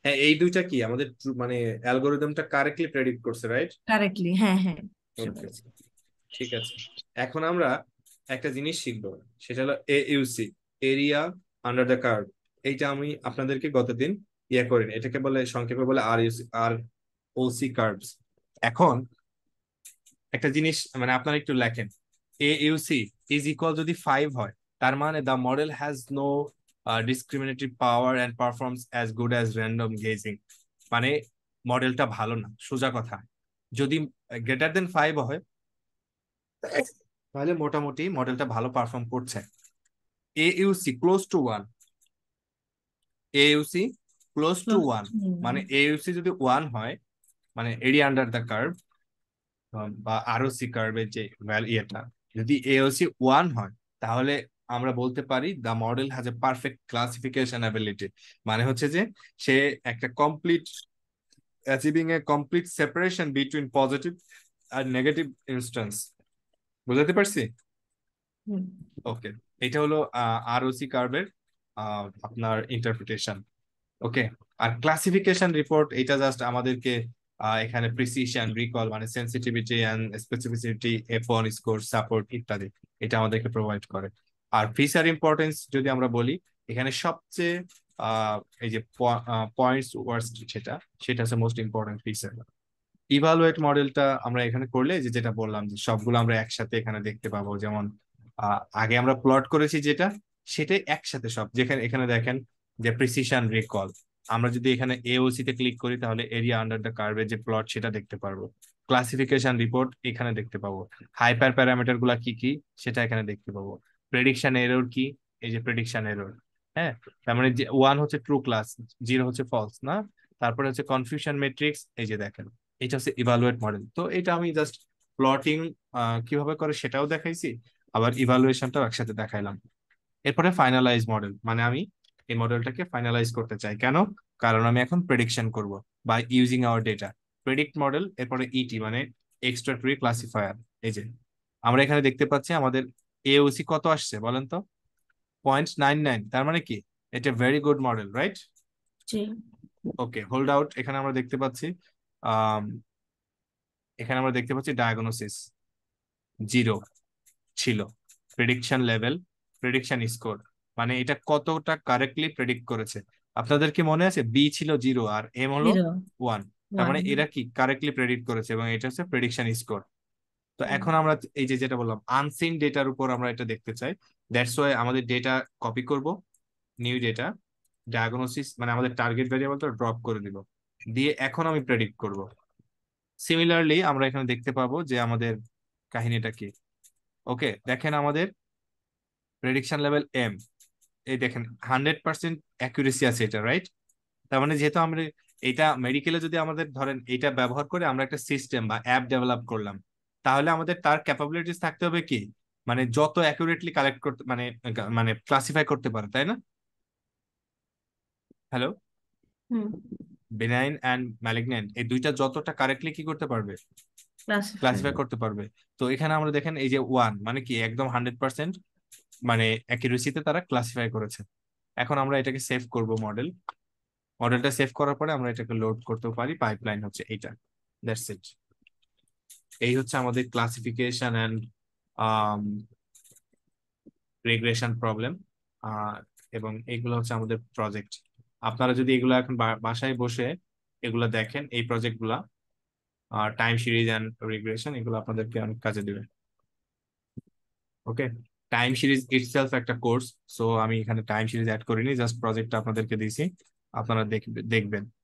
হ্যাঁ এই দুইটা কি আমাদের মানে অ্যালগোরিদমটা কারেক্টলি প্রেডিক্ট করছে রাইট কারেক্টলি হ্যাঁ হ্যাঁ ঠিক আছে এখন আমরা একটা জিনিস শিখবো সেটা হলো A UC area under the curve এইটা আমি আপনাদেরকে গতদিন ইয়ে করি এটাকে বলে সংক্ষেপে বলে আর ইউসি আর ওসি কার্ভস এখন একটা জিনিস মানে আপনারা একটু লেখেন এ ইউসি ইজ ইকুয়াল যদি ফাইভ হয় তার মানে the model has no discriminative power and performs as good as random guessing মানে মডেলটা ভালো না সোজা কথা যদি গ্রেটার দেন ফাইভ হয় তাহলে মোটামুটি মডেলটা ভালো পারফর্ম করছে A UC close to one A UC close to one মানে এ ইউসি যদি ওয়ান হয় মানে এরি আন্ডার দ্য কার্ভ বা সি কার্ভের যে ইয়েটা যদি এওসি ওয়ান হয় তাহলে আমরা বলতে পারি the model has a perfect classification ability মানে হচ্ছে যে সে একটা complete achieving a complete separation between positive আর নেগেটিভ ইনস্ট্যান্স বুঝাতে পারছি ওকে এটা হলো আরওসি কার্ভের আপনার ইন্টারপ্রিটেশন ওকে আর ক্লাসিফিকেশন রিপোর্ট এটা জাস্ট আমাদেরকে এখানে প্রিসিশন রিকল মানে sensitivity and specificity F one score support ইত্যাদি এটা আমাদেরকে প্রোভাইড করে আর ফিচার ইম্পর্টেন্স যদি আমরা বলি এখানে সবচেয়ে এই যে পয়েন্টস ওয়ার্স যেটা সেটা হচ্ছে মোস্ট ইম্পর্টেন্ট ফিচার ইভালুয়েট মডেলটা আমরা এখানে করলে যে যেটা বললাম যে সবগুলো আমরা একসাথে এখানে দেখতে পাবো যেমন আগে আমরা প্লট করেছি যেটা সেটাই একসাথে সব যেখানে এখানে দেখেন যে প্রিসিশন রিকল আমরা যদি এখানে এওসি তে ক্লিক করি তাহলে এরিয়া আন্ডার দ্য কার্ভের যে প্লট সেটা দেখতে পারবো ক্লাসিফিকেশন রিপোর্ট এখানে দেখতে পাবো হাইপার প্যারামিটার গুলা কি কি সেটা এখানে দেখতে পাবো প্রেডিকশন এরর কি এই যে প্রেডিকশন এরর হ্যাঁ তার মানে ওয়ান হচ্ছে ট্রু ক্লাস জিরো হচ্ছে ফলস না তারপরে হচ্ছে কনফিউশন ম্যাট্রিক্স এই যে দেখেন এটা হচ্ছে ইভালুয়েট মডেল তো এটা আমি জাস্ট প্লটিং কিভাবে করে সেটাও দেখাইছি আবার ইভালুয়েশনটাও একসাথে দেখাইলাম এরপরে ফাইনালাইজ মডেল মানে আমি এই মডেলটাকে ফাইনালাইজ করতে চাই কেন কারণ আমি এখন প্রেডিকশন করব by using our data predict model এরপরে ইটি e মানে এক্সট্রা এক্সট্রাটরি ক্লাসিফায়ার এই যে আমরা এখানে দেখতে পাচ্ছি আমাদের এওসি কত আসছে বলেন তো পয়েন্ট নাইন নাইন তার মানে কি এটা very good model right okay hold out এখানে আমরা দেখতে পাচ্ছি um, এখানে আমরা দেখতে পাচ্ছি ডায়াগনোসিস জিরো ছিল প্রেডিকশন লেভেল প্রেডিকশন স্কোর মানে এটা কতটা কারেক্টলি প্রেডিক্ট করেছে আপনাদের কি মনে আছে বি ছিল জিরো আর এম হলো ওয়ান তার মানে এরা কি কারেক্টলি প্রেডিক্ট করেছে এবং এটা হচ্ছে প্রেডিকশন স্কোর তো এখন আমরা এই যে যেটা বললাম আনসিন ডেটার উপর আমরা এটা দেখতে চাই দ্যাটস ওয়াই আমাদের ডেটা কপি করব নিউ ডেটা ডায়াগনোসিস মানে আমাদের টার্গেট তো ড্রপ করে দিব দিয়ে এখন আমি প্রেডিক্ট করব সিমিলারলি আমরা এখানে দেখতে পাবো যে আমাদের কাহিনীটা কি ওকে দেখেন আমাদের প্রেডিকশন লেভেল এম এই দেখেন হান্ড্রেড পার্সেন্ট অ্যাকুরেসি আছে এটা রাইট তার মানে যেহেতু আমরা এটা মেডিকেলে যদি আমাদের ধরেন এটা ব্যবহার করে আমরা একটা সিস্টেম বা অ্যাপ ডেভেলপ করলাম তাহলে আমাদের তার ক্যাপাবিলিটিস থাকতে হবে কি মানে যত অ্যাকুরেটলি কালেক্ট করতে মানে মানে ক্লাসিফাই করতে পারে তাই না হ্যালো বেনাইন অ্যান্ড ম্যালিগন্যান্ট এই দুইটা যতটা কারেক্টলি কি করতে পারবে ক্লাসিফাই করতে পারবে তো এখানে আমরা দেখেন এই যে ওয়ান মানে কি একদম হান্ড্রেড পার্সেন্ট মানে অ্যাকিউরেসিতে তারা ক্লাসিফাই করেছে এখন আমরা এটাকে সেভ করব মডেল মডেলটা সেভ করার পরে আমরা এটাকে লোড করতেও পারি পাইপলাইন হচ্ছে এইটা দ্যাটস ইট এই হচ্ছে আমাদের ক্লাসিফিকেশন অ্যান্ড রেগুলেশন প্রবলেম এবং এগুলো হচ্ছে আমাদের প্রজেক্ট আপনারা যদি এগুলো এখন বাসায় বসে এগুলো দেখেন এই প্রজেক্টগুলা টাইম সিরিজ অ্যান্ড রেগুলেশন এগুলো আপনাদেরকে অনেক কাজে দেবে ওকে টাইম সিরিজ ইটসেলফ একটা কোর্স সো আমি এখানে টাইম সিরিজ অ্যাড করিনি জাস্ট প্রজেক্টটা আপনাদেরকে দিয়েছি আপনারা দেখবেন